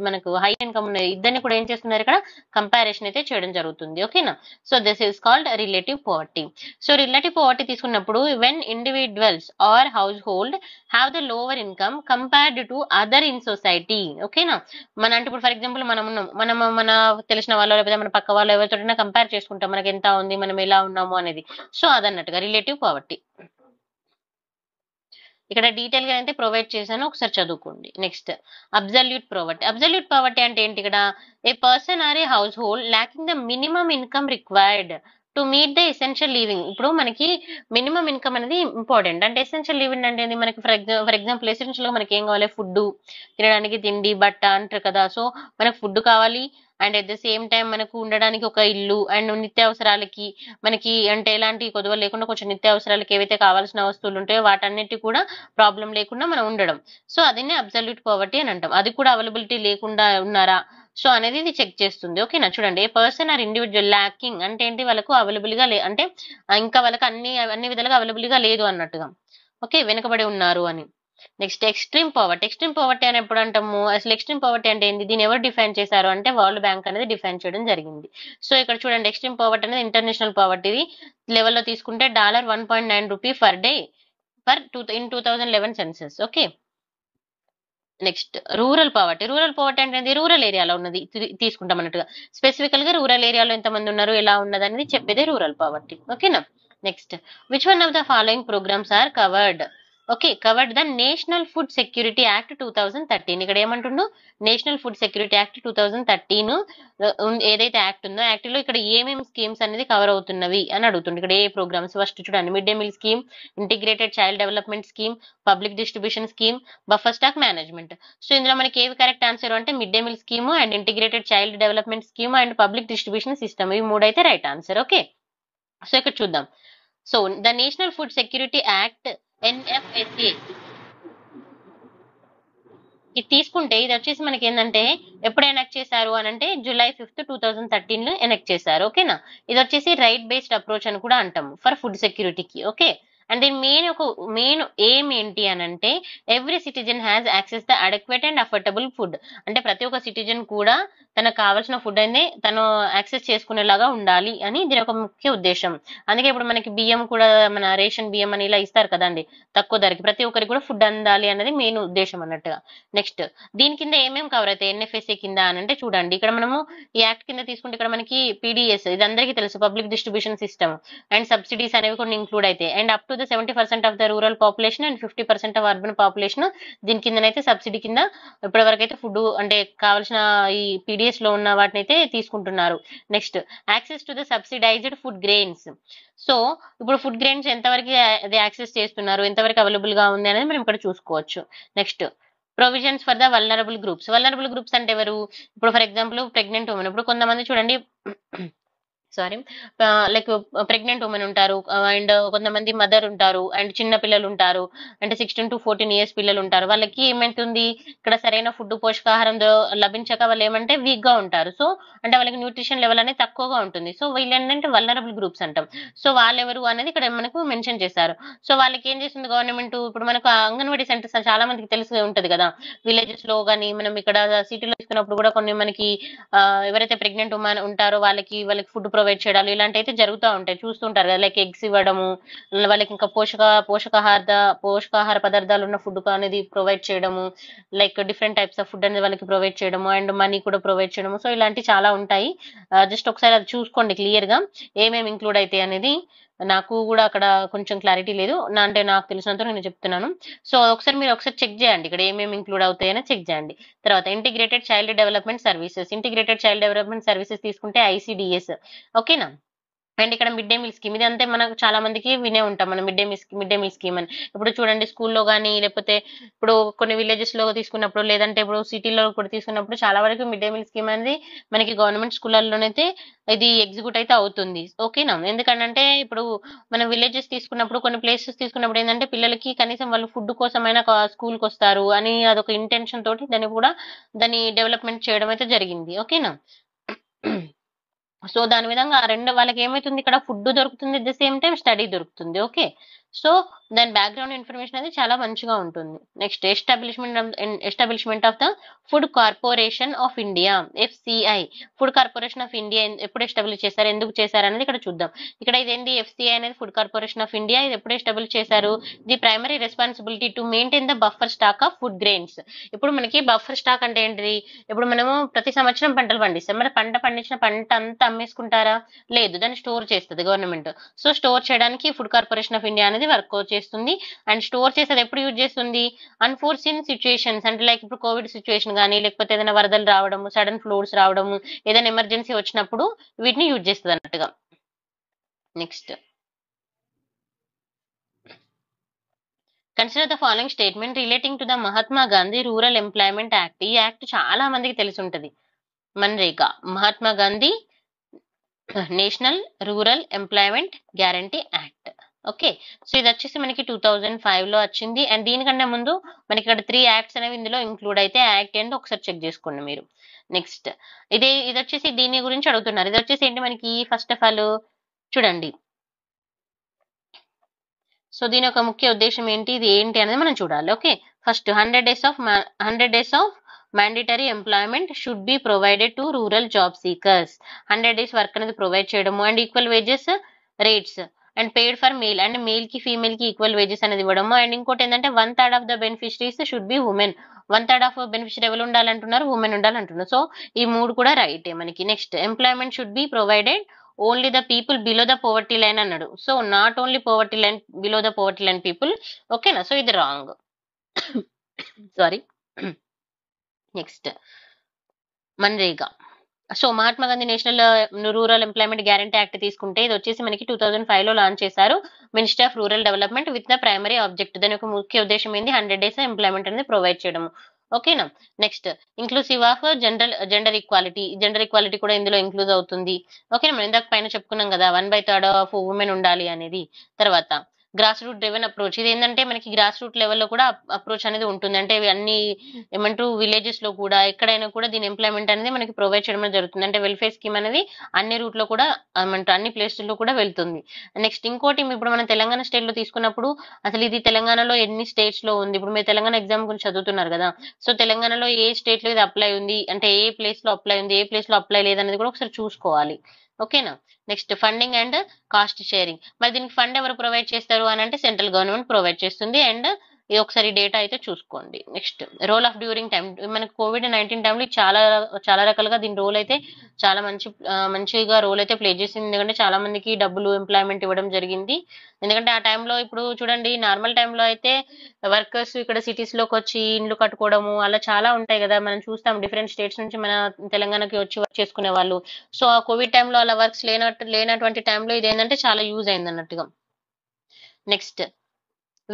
A: మనకు హై ఇన్కమ్ ఉన్నది ఇద్దరిని కూడా ఏం చేస్తున్నారు ఇక్కడ కంపారిజన్ అయితే చేయడం జరుగుతుంది ఓకేనా so this is called relative poverty so relative poverty తీసుకున్నప్పుడు when individuals are household have the lower income compared to other in society ఓకేనా మన అంటే ఇప్పుడు ఫర్ ఎగ్జాంపుల్ మనం మనం మన తెలిసిన వాళ్ళు లేకపోతే మన పక్క వాళ్ళు ఎవరితోటైనా కంపేర్ చేసుకుంటాం మనకి ఎంత ఉంది మనం ఎలా ఉన్నాము అనేది అనేది సో అదన్నట్టుగా రిలేటివ్ పవర్టీ ఇక్కడ డీటెయిల్ గా అయితే ప్రొవైడ్ చేశాను ఒకసారి చదువుకోండి next absolute poverty absolute poverty అంటే ఏంటి ఇక్కడ a person or a household lacking the minimum income required to meet the essential living ఇప్పుడు మనకి మినిమం ఇన్కమ్ అనేది ఇంపార్టెంట్ అంటే ఎసెన్షియల్ లివింగ్ అంటే మనకి for example for example essential గా మనకి ఏం కావాలి ఫుడ్ తినడానికి తిండి బట్ట అంటారు కదా సో మనకు ఫుడ్ కావాలి and at the same time మనకు ఉండడానికి ఒక ఇల్లు అండ్ నిత్యావసరాలకి మనకి అంటే ఎలాంటి కొద్దువ లేకుండా కొంచెం నిత్యావసరాలకి ఏవైతే కావాల్సిన వస్తువులు ఉంటాయో వాటన్నిటి కూడా ప్రాబ్లం లేకుండా మనం ఉండడం సో అదినే అబ్జల్యూట్ పవర్టీ అని అంటాం అది కూడా అవైలబిలిటీ లేకుండా ఉన్నారా సో అనేది ఇది చెక్ చేస్తుంది ఓకేనా చూడండి a person or individual lacking అంటే ఏంటి వాళ్ళకు అవైలబుల్ గా లే అంటే ఇంకా వాళ్ళకి అన్ని అన్ని విధాలుగా అవైలబుల్ గా లేదు అన్నట్టుగా ఓకే వెనుకబడి ఉన్నారు అని next extreme poverty extreme poverty అని ఎప్పుడు అంటాము అసలు ఎక్స్ట్రీమ్ పవర్టీ అంటే ఏంది దీన్ని ఎవరు డిఫైన్ చేశారు అంటే వరల్డ్ బ్యాంక్ అనేది డిఫైన్ చేయడం జరిగింది సో ఇక్కడ చూడండి ఎక్స్ట్రీమ్ పవర్టీ అనేది ఇంటర్నేషనల్ పవర్టీ లెవెల్లో తీసుకుంటే dollar one point nine rupee per day per two in two thousand eleven census okay next rural poverty rural poverty అంటే రూరల్ ఏరియాలో ఉన్నది తీసుకుంటాం అన్నట్టుగా స్పెసిఫికల్ గా రూరల్ ఏరియాలో ఎంతమంది ఉన్నారు ఎలా ఉన్నది అనేది చెప్పేదే రూరల్ పవర్టీ ఓకేనా next which one of the following programmes are covered okay covered the national food security act two thousand thirteen ఇక్కడ ఏమంటుండు national food security act two thousand thirteen ఏదైతే యాక్ట్ ఉందో యాక్ట్ లో ఇక్కడ ఏమేమి స్కీమ్స్ అనేది cover అవుతున్నవి అని అడుగుతుంది ఇక్కడ ఏ ప్రోగ్రామ్స్ ఫస్ట్ చూడండి mid day meal scheme integrated child development scheme public distribution scheme buffer stock management so ఇందులో మనకి ఏవి కరెక్ట్ ఆన్సర్ అంటే mid day meal scheme and integrated child development scheme and public distribution system ఇవి మూడైతే right answer okay so ఇక్కడ చూద్దాం So, the National Food Security Act, NFSA, ఇది తీసుకుంటే ఇది వచ్చేసి మనకి ఏంటంటే ఎప్పుడు ఎనెక్ట్ చేశారు అని అంటే July fifth two thousand thirteen లో ఎనెక్ట్ చేశారు ఓకేనా ఇది వచ్చేసి రైట్ బేస్డ్ అప్రోచ్ అని కూడా అంటాము ఫర్ ఫుడ్ సెక్యూరిటీకి ఓకే అండ్ దీని మెయిన్ ఒక మెయిన్ ఏం ఏంటి అని అంటే every citizen has access the adequate and affordable food అంటే ప్రతి ఒక్క సిటిజన్ కూడా తనకు కావాల్సిన ఫుడ్ అనేది తను యాక్సెస్ చేసుకునేలాగా ఉండాలి అని దీని ఒక ముఖ్య ఉద్దేశం అందుకే ఇప్పుడు మనకి బియ్యం కూడా మన రేషన్ బియ్యం అని ఇలా ఇస్తారు కదండి తక్కువ ధరకి ప్రతి ఒక్కరికి కూడా ఫుడ్ అందాలి అనేది మెయిన్ ఉద్దేశం అన్నట్టుగా నెక్స్ట్ దీని కింద ఏమేమి కవర్ అవుతాయి ఎన్ఎఫ్ఎస్ఏ కింద అని అంటే చూడండి ఇక్కడ మనము ఈ యాక్ట్ కింద తీసుకుంటే ఇక్కడ మనకి పీడిఎస్ ఇది అందరికీ తెలుసు public distribution system and subsidies అనేవి కొన్ని ఇంక్లూడ్ అయితే and up to to the seventy percent of the rural population and fifty percent of urban population దీని అయితే సబ్సిడీ కింద ఇప్పటివరకు అయితే ఫుడ్ అంటే కావాల్సిన ఈ పీడిఎస్ లో ఉన్న వాటిని అయితే తీసుకుంటున్నారు next access to the subsidised food grains so ఇప్పుడు ఫుడ్ గ్రెయిన్స్ ఎంతవరకు అది యాక్సెస్ చేస్తున్నారు ఎంతవరకు అవైలబుల్ గా ఉంది అనేది మనం ఇక్కడ చూసుకోవచ్చు next provisions for the vulnerable groups vulnerable groups అంటే ఎవరు ఇప్పుడు ఫర్ ఎగ్జాంపుల్ ప్రెగ్నెంట్ ఉమెన్ ఇప్పుడు కొంతమంది చూడండి సారీ లైక్ ప్రెగ్నెంట్ ఉమెన్ ఉంటారు అండ్ కొంతమంది మదర్ ఉంటారు అండ్ చిన్న పిల్లలు ఉంటారు అంటే సిక్స్టీన్ టు ఫోర్టీన్ ఇయర్స్ పిల్లలు ఉంటారు వాళ్ళకి ఏమంటుంది ఇక్కడ సరైన ఫుడ్ పోషకాహారం లభించక వాళ్ళు ఏమంటే వీక్ గా ఉంటారు సో అంటే వాళ్ళకి న్యూట్రిషన్ లెవెల్ అనేది తక్కువగా ఉంటుంది సో వీళ్ళు ఏంటంటే వల్లరబుల్ గ్రూప్స్ అంటాం సో వాళ్ళెవరు అనేది ఇక్కడ మనకు మెన్షన్ చేశారు సో వాళ్ళకి ఏం చేస్తుంది గవర్నమెంట్ ఇప్పుడు మనకు అంగన్వాడీ సెంటర్స్ చాలా మందికి తెలిసి ఉంటది కదా విలేజెస్ లో కానీ మనం ఇక్కడ సిటీలో తీసుకున్నప్పుడు కూడా కొన్ని మనకి ఎవరైతే ప్రెగ్నెంట్ ఉమెన్ ఉంటారో వాళ్ళకి వాళ్ళకి ఫుడ్ ప్రొవైడ్ ప్రొవైడ్ చేయడాలు ఇలాంటి అయితే జరుగుతూ ఉంటాయి చూస్తుంటారు కదా లైక్ ఎగ్స్ ఇవ్వడము వాళ్ళకి ఇంకా పోషక పోషకాహార పోషకాహార పదార్థాలు ఉన్న ఫుడ్ అనేది ప్రొవైడ్ చేయడము like different types of food అనేది వాళ్ళకి ప్రొవైడ్ చేయడము అండ్ మనీ కూడా ప్రొవైడ్ చేయడము సో ఇలాంటి చాలా ఉంటాయి జస్ట్ ఒకసారి అది చూసుకోండి క్లియర్ గా ఏమేమి ఇంక్లూడ్ అయితే అనేది నాకు కూడా అక్కడ కొంచెం క్లారిటీ లేదు నా అంటే నాకు తెలిసినంత నేను చెప్తున్నాను సో ఒకసారి మీరు ఒకసారి చెక్ చేయండి ఇక్కడ ఏమేమి ఇంక్లూడ్ అవుతాయని చెక్ చేయండి తర్వాత integrated child development services integrated child development services తీసుకుంటే ఐసిడిఎస్ ఓకేనా అండ్ ఇక్కడ మిడ్ డే మీల్ స్కీమ్ ఇది అంతే మనకు చాలా మందికి వినే ఉంటాం మనం mid day meal mid day meal scheme అని ఇప్పుడు చూడండి స్కూల్లో కానీ లేకపోతే ఇప్పుడు కొన్ని విలేజెస్ లో తీసుకున్నప్పుడు లేదంటే ఇప్పుడు సిటీలో కూడా తీసుకున్నప్పుడు చాలా వరకు మిడ్ డే మీల్ స్కీమ్ అనేది మనకి గవర్నమెంట్ స్కూళ్ళల్లోనైతే ఇది ఎగ్జిక్యూట్ అయితే అవుతుంది ఓకేనా ఎందుకంటే ఇప్పుడు మనం విలేజెస్ తీసుకున్నప్పుడు కొన్ని ప్లేసెస్ తీసుకున్నప్పుడు ఏంటంటే పిల్లలకి కనీసం వాళ్ళు ఫుడ్ కోసమైనా స్కూల్కి వస్తారు అని అదొక ఇంటెన్షన్ తోటి దాన్ని కూడా దాన్ని డెవలప్మెంట్ చేయడం అయితే జరిగింది ఓకేనా సో దాని విధంగా ఆ రెండు వాళ్ళకి ఏమవుతుంది ఇక్కడ ఫుడ్ దొరుకుతుంది at the same time study దొరుకుతుంది ఓకే సో దాని బ్యాక్గ్రౌండ్ ఇన్ఫర్మేషన్ అనేది చాలా మంచిగా ఉంటుంది next establishment establishment of the food corporation of India FCI food corporation of India ఎప్పుడు ఎస్టాబ్లిష్ చేశారు ఎందుకు చేశారు అనేది ఇక్కడ చూద్దాం ఇక్కడ ఇదేంటి ఎఫ్సిఐ అనేది ఫుడ్ కార్పొరేషన్ ఆఫ్ ఇండియా ఇది ఎప్పుడు ఎస్టాబ్లిష్ చేశారు the primary responsibility to maintain the buffer stock of food grains ఇప్పుడు మనకి బఫర్ స్టాక్ అంటే ఏంటిది ఇప్పుడు మనము ప్రతి సంవత్సరం పంటలు పండిస్తాం మరి పంట పండించిన పంట అంతా అమ్మేసుకుంటారా లేదు దాన్ని స్టోర్ చేస్తుంది గవర్నమెంట్ సో స్టోర్ చేయడానికి ఫుడ్ కార్పొరేషన్ ఆఫ్ ఇండియా అనేది అనేది వర్క్ చేస్తుంది అండ్ స్టోర్ చేసేది ఎప్పుడు యూజ్ చేస్తుంది అన్ఫోర్సిన్ సిచ్యుయేషన్స్ అంటే లైక్ ఇప్పుడు కోవిడ్ సిచ్యువేషన్ కానీ లేకపోతే ఏదైనా వరదలు రావడము సడన్ ఫ్లోర్స్ రావడము ఏదైనా ఎమర్జెన్సీ వచ్చినప్పుడు వీటిని యూజ్ చేస్తుంది అన్నట్టుగా next consider the following statement relating to the Mahatma Gandhi rural employment act ఈ యాక్ట్ చాలా మందికి తెలిసి ఉంటుంది MNREGA Mahatma Gandhi national rural employment guarantee act okay so ఇది వచ్చేసి మనకి టూ థౌజండ్ ఫైవ్ లో వచ్చింది అండ్ దీనికన్నా ముందు మనకి ఇక్కడ త్రీ యాక్ట్స్ అనేవి ఇందులో ఇంక్లూడ్ అయితే యాక్ట్ ఏంటో ఒకసారి చెక్ చేసుకోండి మీరు నెక్స్ట్ ఇది ఇది వచ్చేసి దీని గురించి అడుగుతున్నారు ఇది వచ్చేసి ఏంటి మనకి ఫస్ట్ ఆఫ్ ఆల్ చూడండి సో దీని యొక్క ముఖ్య ఉద్దేశం ఏంటి ఇది ఏంటి అనేది మనం చూడాలి okay first hundred days of hundred days of mandatory employment should be provided to rural job seekers hundred days work అనేది ప్రొవైడ్ చేయడము and equal wages rates and paid for male and male కి female కి equal wages అనేది ఇవ్వడము and ఇంకోటి ఏంటంటే one third of the beneficiaries should be women one third of beneficiary ఎవరు ఉండాలంటున్నారు ఉమెన్ ఉండాలంటున్నారు సో ఈ మూడు కూడా రైటే మనకి next employment should be provided only the people below the poverty line అన్నాడు so not only poverty line below the poverty line people ఓకేనా so ఇది wrong sorry next MNREGA so Mahatma Gandhi national rural employment guarantee act తీసుకుంటే ఇది వచ్చేసి మనకి two thousand five లో launch చేశారు minister of rural development with the primary object దాని యొక్క ముఖ్య ఉద్దేశం ఏంది హండ్రెడ్ డేస్ ఎంప్లాయ్మెంట్ అనేది ప్రొవైడ్ చేయడం ఓకేనా next inclusive of general gender equality gender equality కూడా ఇందులో ఇంక్లూజ్ అవుతుంది ఓకేనా మనం ఇందాక పైన చెప్పుకున్నాం కదా one by third of women ఉండాలి అనేది తర్వాత గ్రాస్ రూట్ డ్రివెన్ అప్రోచ్ ఇది ఏంటంటే మనకి గ్రాస్ రూట్ లెవెల్లో కూడా అప్రోచ్ అనేది ఉంటుంది అంటే అన్ని ఏమంటారు విలేజెస్ లో కూడా ఎక్కడైనా కూడా దీని ఎంప్లాయ్మెంట్ అనేది మనకి ప్రొవైడ్ చేయడం జరుగుతుంది అంటే వెల్ఫేర్ స్కీమ్ అనేది అన్ని రూట్ లో కూడా ఏమంటారు అన్ని ప్లేస్ లో కూడా వెళ్తుంది నెక్స్ట్ ఇంకోటి ఇప్పుడు మనం తెలంగాణ స్టేట్ లో తీసుకున్నప్పుడు అసలు ఇది తెలంగాణలో ఎన్ని స్టేట్స్ లో ఉంది ఇప్పుడు మీరు తెలంగాణ ఎగ్జామ్ గురించి చదువుతున్నారు కదా సో తెలంగాణలో ఏ స్టేట్ లో ఇది అప్లై ఉంది అంటే ఏ ప్లేస్ లో అప్లై ఉంది ఏ ప్లేస్ లో అప్లై లేదనేది కూడా ఒకసారి చూసుకోవాలి ఓకేనా next funding and cost sharing మరి దీనికి ఫండ్ ఎవరు ప్రొవైడ్ చేస్తారు అని అంటే సెంట్రల్ గవర్నమెంట్ ప్రొవైడ్ చేస్తుంది అండ్ ఇది ఒకసారి డేటా అయితే చూసుకోండి next role of during time మనకి కోవిడ్ నైన్టీన్ టైంలో చాలా చాలా రకాలుగా దీని రోల్ అయితే చాలా మంచి మంచిగా రోల్ అయితే ప్లే చేసింది ఎందుకంటే చాలా మందికి డబ్బులు ఎంప్లాయ్మెంట్ ఇవ్వడం జరిగింది ఎందుకంటే ఆ టైంలో ఇప్పుడు చూడండి నార్మల్ టైంలో అయితే వర్కర్స్ ఇక్కడ సిటీస్ లోకి వచ్చి ఇండ్లు కట్టుకోవడము అలా చాలా ఉంటాయి కదా మనం చూస్తాం డిఫరెంట్ స్టేట్స్ నుంచి మన తెలంగాణకి వచ్చి వర్క్ చేసుకునే వాళ్ళు సో ఆ కోవిడ్ టైంలో అలా వర్క్స్ లేనట్టు లేనటువంటి టైంలో ఇది ఏంటంటే చాలా యూజ్ అయింది అన్నట్టుగా next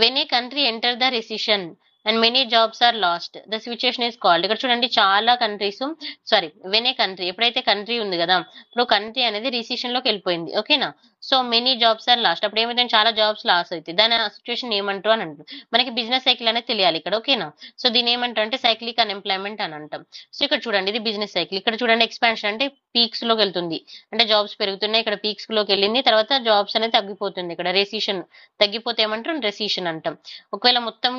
A: when a country enter the recession and many jobs are lost the situation is called ఇక్కడ చూడండి చాలా countries sorry when a country ఎప్పుడైతే కంట్రీ ఉంది కదా ఇప్పుడు కంట్రీ అనేది రిసిషన్ లోకి వెళ్ళిపోయింది ఓకేనా so many jobs are lost అప్పుడు ఏమైతే చాలా జాబ్స్ లాస్ అవుతాయి దాని సిచ్యువేషన్ ఏమంటారు అని అంటారు మనకి బిజినెస్ సైకిల్ అనేది తెలియాలి ఇక్కడ ఓకేనా సో దీని ఏమంటారు అంటే సైక్లిక్ అన్ఎంప్లాయ్మెంట్ అని అంటాం సో ఇక్కడ చూడండి ఇది బిజినెస్ సైకిల్ ఇక్కడ చూడండి ఎక్స్పాన్షన్ అంటే పీక్స్ లోకి వెళ్తుంది అంటే జాబ్స్ పెరుగుతున్నాయి ఇక్కడ పీక్స్ లోకి వెళ్ళింది తర్వాత జాబ్స్ అనేది తగ్గిపోతుంది ఇక్కడ రెసిషన్ తగ్గిపోతే ఏమంటారు రెసిషన్ అంటాం ఒకవేళ మొత్తం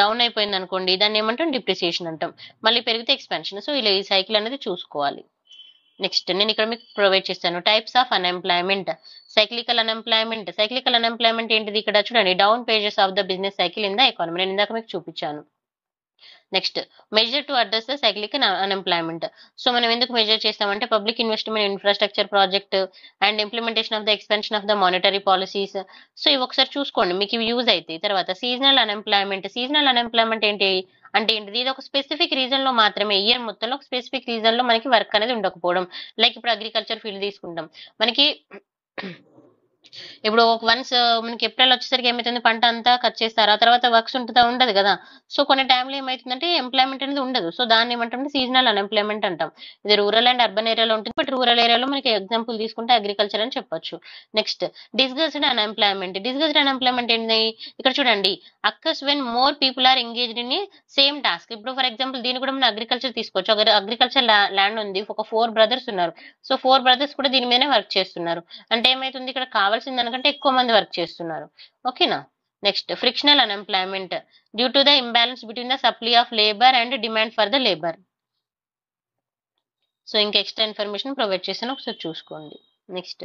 A: డౌన్ అయిపోయింది అనుకోండి దాన్ని ఏమంటాం డిప్రిసియేషన్ అంటాం మళ్ళీ పెరిగితే ఎక్స్పాన్షన్ సో ఇలా ఈ సైకిల్ అనేది చూసుకోవాలి నెక్స్ట్ నేను ఇక్కడ మీకు ప్రొవైడ్ చేశాను types of unemployment cyclical unemployment cyclical unemployment ఏంటిది ఇక్కడ చూడండి down phases of the business cycle in the economy నేను ఇందాక మీకు చూపించాను next measure to address the cyclical unemployment so మనం ఎందుకు మెజర్ చేస్తామంటే public investment infrastructure project and implementation of the expansion of the monetary policies so ఇవి ఒకసారి చూసుకోండి మీకు ఇవి యూజ్ అవుతాయి తర్వాత సీజనల్ అన్ఎంప్లాయ్మెంట్ సీజనల్ అన్ఎంప్లాయ్మెంట్ ఏంటి అంటే ఏంటిది ఇది ఒక స్పెసిఫిక్ రీజన్ లో మాత్రమే ఇయర్ మొత్తంలో ఒక స్పెసిఫిక్ రీజన్ లో మనకి వర్క్ అనేది ఉండకపోవడం లైక్ ఇప్పుడు అగ్రికల్చర్ ఫీల్డ్ తీసుకుంటాం మనకి ఇప్పుడు ఒక వన్స్ మనకి ఏప్రిల్ వచ్చేసరికి ఏమైతుంది పంట అంతా కట్ చేస్తారు ఆ తర్వాత వర్క్స్ ఉంటుందా ఉండదు కదా సో కొన్ని టైంలో ఏమవుతుందంటే ఎంప్లాయ్మెంట్ అనేది ఉండదు సో దాన్ని ఏమంటామంటే సీజనల్ అన్ఎంప్లాయ్మెంట్ అంటాం ఇది రూరల్ అండ్ అర్బన్ ఏరియాలో ఉంటుంది బట్ రూరల్ ఏరియాలో మనకి ఎగ్జాంపుల్ తీసుకుంటే అగ్రికల్చర్ అని చెప్పొచ్చు next disguised unemployment disguised unemployment ఏంటి ఇక్కడ చూడండి occurs when more people are engaged in same task ఇప్పుడు ఫర్ ఎగ్జాంపుల్ దీన్ని కూడా మనం అగ్రికల్చర్ తీసుకోవచ్చు అగ్రికల్చర్ ల్యాండ్ ఉంది ఒక ఫోర్ బ్రదర్స్ ఉన్నారు సో ఫోర్ బ్రదర్స్ కూడా దీని మీదనే వర్క్ చేస్తున్నారు అంటే ఏమైతుంది ఇక్కడ కావాల్సిన కావాల్సిన దానికంటే ఎక్కువ మంది వర్క్ చేస్తున్నారు ఓకేనా next frictional unemployment due to the imbalance between the supply of labour and demand for the labour so ఇంకా ఎక్స్ట్రా ఇన్ఫర్మేషన్ ప్రొవైడ్ చేస్తాను ఒకసారి చూసుకోండి next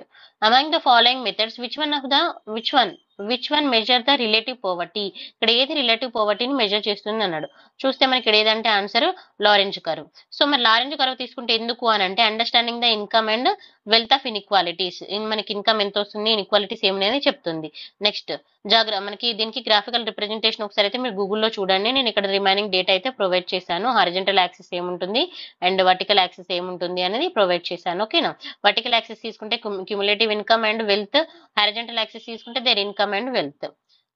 A: among the following methods which one of the which one which one measure the relative poverty ఇక్కడ ఏది relative పోవర్టీని measure చేస్తుంది అన్నాడు చూస్తే మనకి ఇక్కడ ఏదంటే ఆన్సర్ లారెంజ్ కరు సో మరి లారెంజ్ కరువు తీసుకుంటే ఎందుకు అని అంటే understanding the income and wealth of inequalities మనకి ఇన్కమ్ ఎంత వస్తుంది ఇన్ఈక్వాలిటీస్ ఏమనేది చెప్తుంది నెక్స్ట్ జాగ్ర మనకి దీనికి గ్రాఫికల్ రిప్రజెంటేషన్ ఒకసారి అయితే మీరు గూగుల్లో చూడండి నేను ఇక్కడ రిమైనింగ్ డేటా అయితే ప్రొవైడ్ చేశాను హారిజెంటల్ యాక్సెస్ ఏముంటుంది అండ్ వర్టికల్ యాక్సెస్ ఏముంటుంది అనేది ప్రొవైడ్ చేశాను ఓకేనా వర్టికల్ యాక్సెస్ తీసుకుంటే cumulative income and wealth horizontal axis తీసుకుంటే there income income and wealth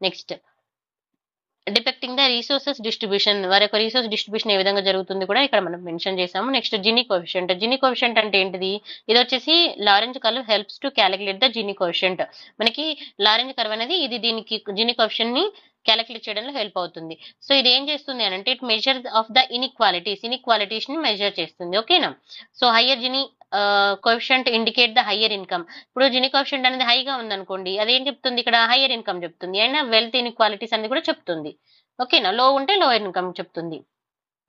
A: next depicting the resources distribution వారి యొక్క రీసోర్స్ డిస్ట్రిబ్యూషన్ ఏ విధంగా జరుగుతుంది కూడా ఇక్కడ మనం మెన్షన్ చేసాము next Gini coefficient Gini coefficient అంటే ఏంటిది ఇది వచ్చేసి Lorenz curve helps to calculate the Gini coefficient మనకి లారెంజ్ కర్వ్ అనేది ఇది దీనికి జిని కోఫిషియన్ ని క్యాలిక్యులేట్ చేయడంలో హెల్ప్ అవుతుంది సో ఇది ఏం చేస్తుంది అని అంటే it measure of the inequalities inequalities ని మెజర్ చేస్తుంది ఓకేనా so higher Gini coefficient indicate the higher income ఇప్పుడు జిని కోఎఫిషియంట్ అనేది హైగా ఉందనుకోండి ఏం చెప్తుంది ఇక్కడ హయ్యర్ ఇన్కమ్ చెప్తుంది అండ్ వెల్త్ ఇన్క్వాలిటీస్ అనేది కూడా చెప్తుంది ఓకేనా లో ఉంటే లో ఇన్కమ్ చెప్తుంది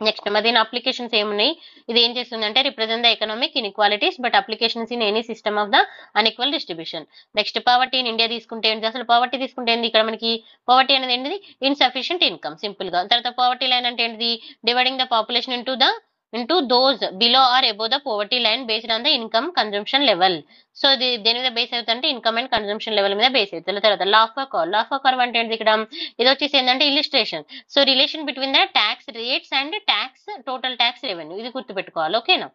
A: నెక్స్ట్ మరి అప్లికేషన్స్ ఏమున్నాయి ఇది ఏం చేస్తుంది అంటే represent the economic inequalities but applications in any system of the unequal distribution next poverty in India తీసుకుంటే ఏంటి అసలు పవర్టీ తీసుకుంటే ఏంటి ఇక్కడ మనకి పవర్టీ అనేది ఏంటిది ఇన్సఫిషియంట్ ఇన్కమ్ సింపుల్ గా తర్వాత పవర్టీ లైన్ అంటే ఏంటిది dividing the population in the into those below or above the poverty line based on the income consumption level so ఇది దేని మీద బేస్ అవుతుందంటే ఇన్కమ్ అండ్ కన్జంప్షన్ లెవెల్ మీద బేస్ అవుతుంది తర్వాత లాఫ్ కర్వ్ లాఫ్ కర్వ్ అంటే ఇక్కడ ఇది వచ్చేసి ఏంటంటే illustration so relation between the tax rates and tax total tax revenue ఇది గుర్తుపెట్టుకోవాలి ఓకేనా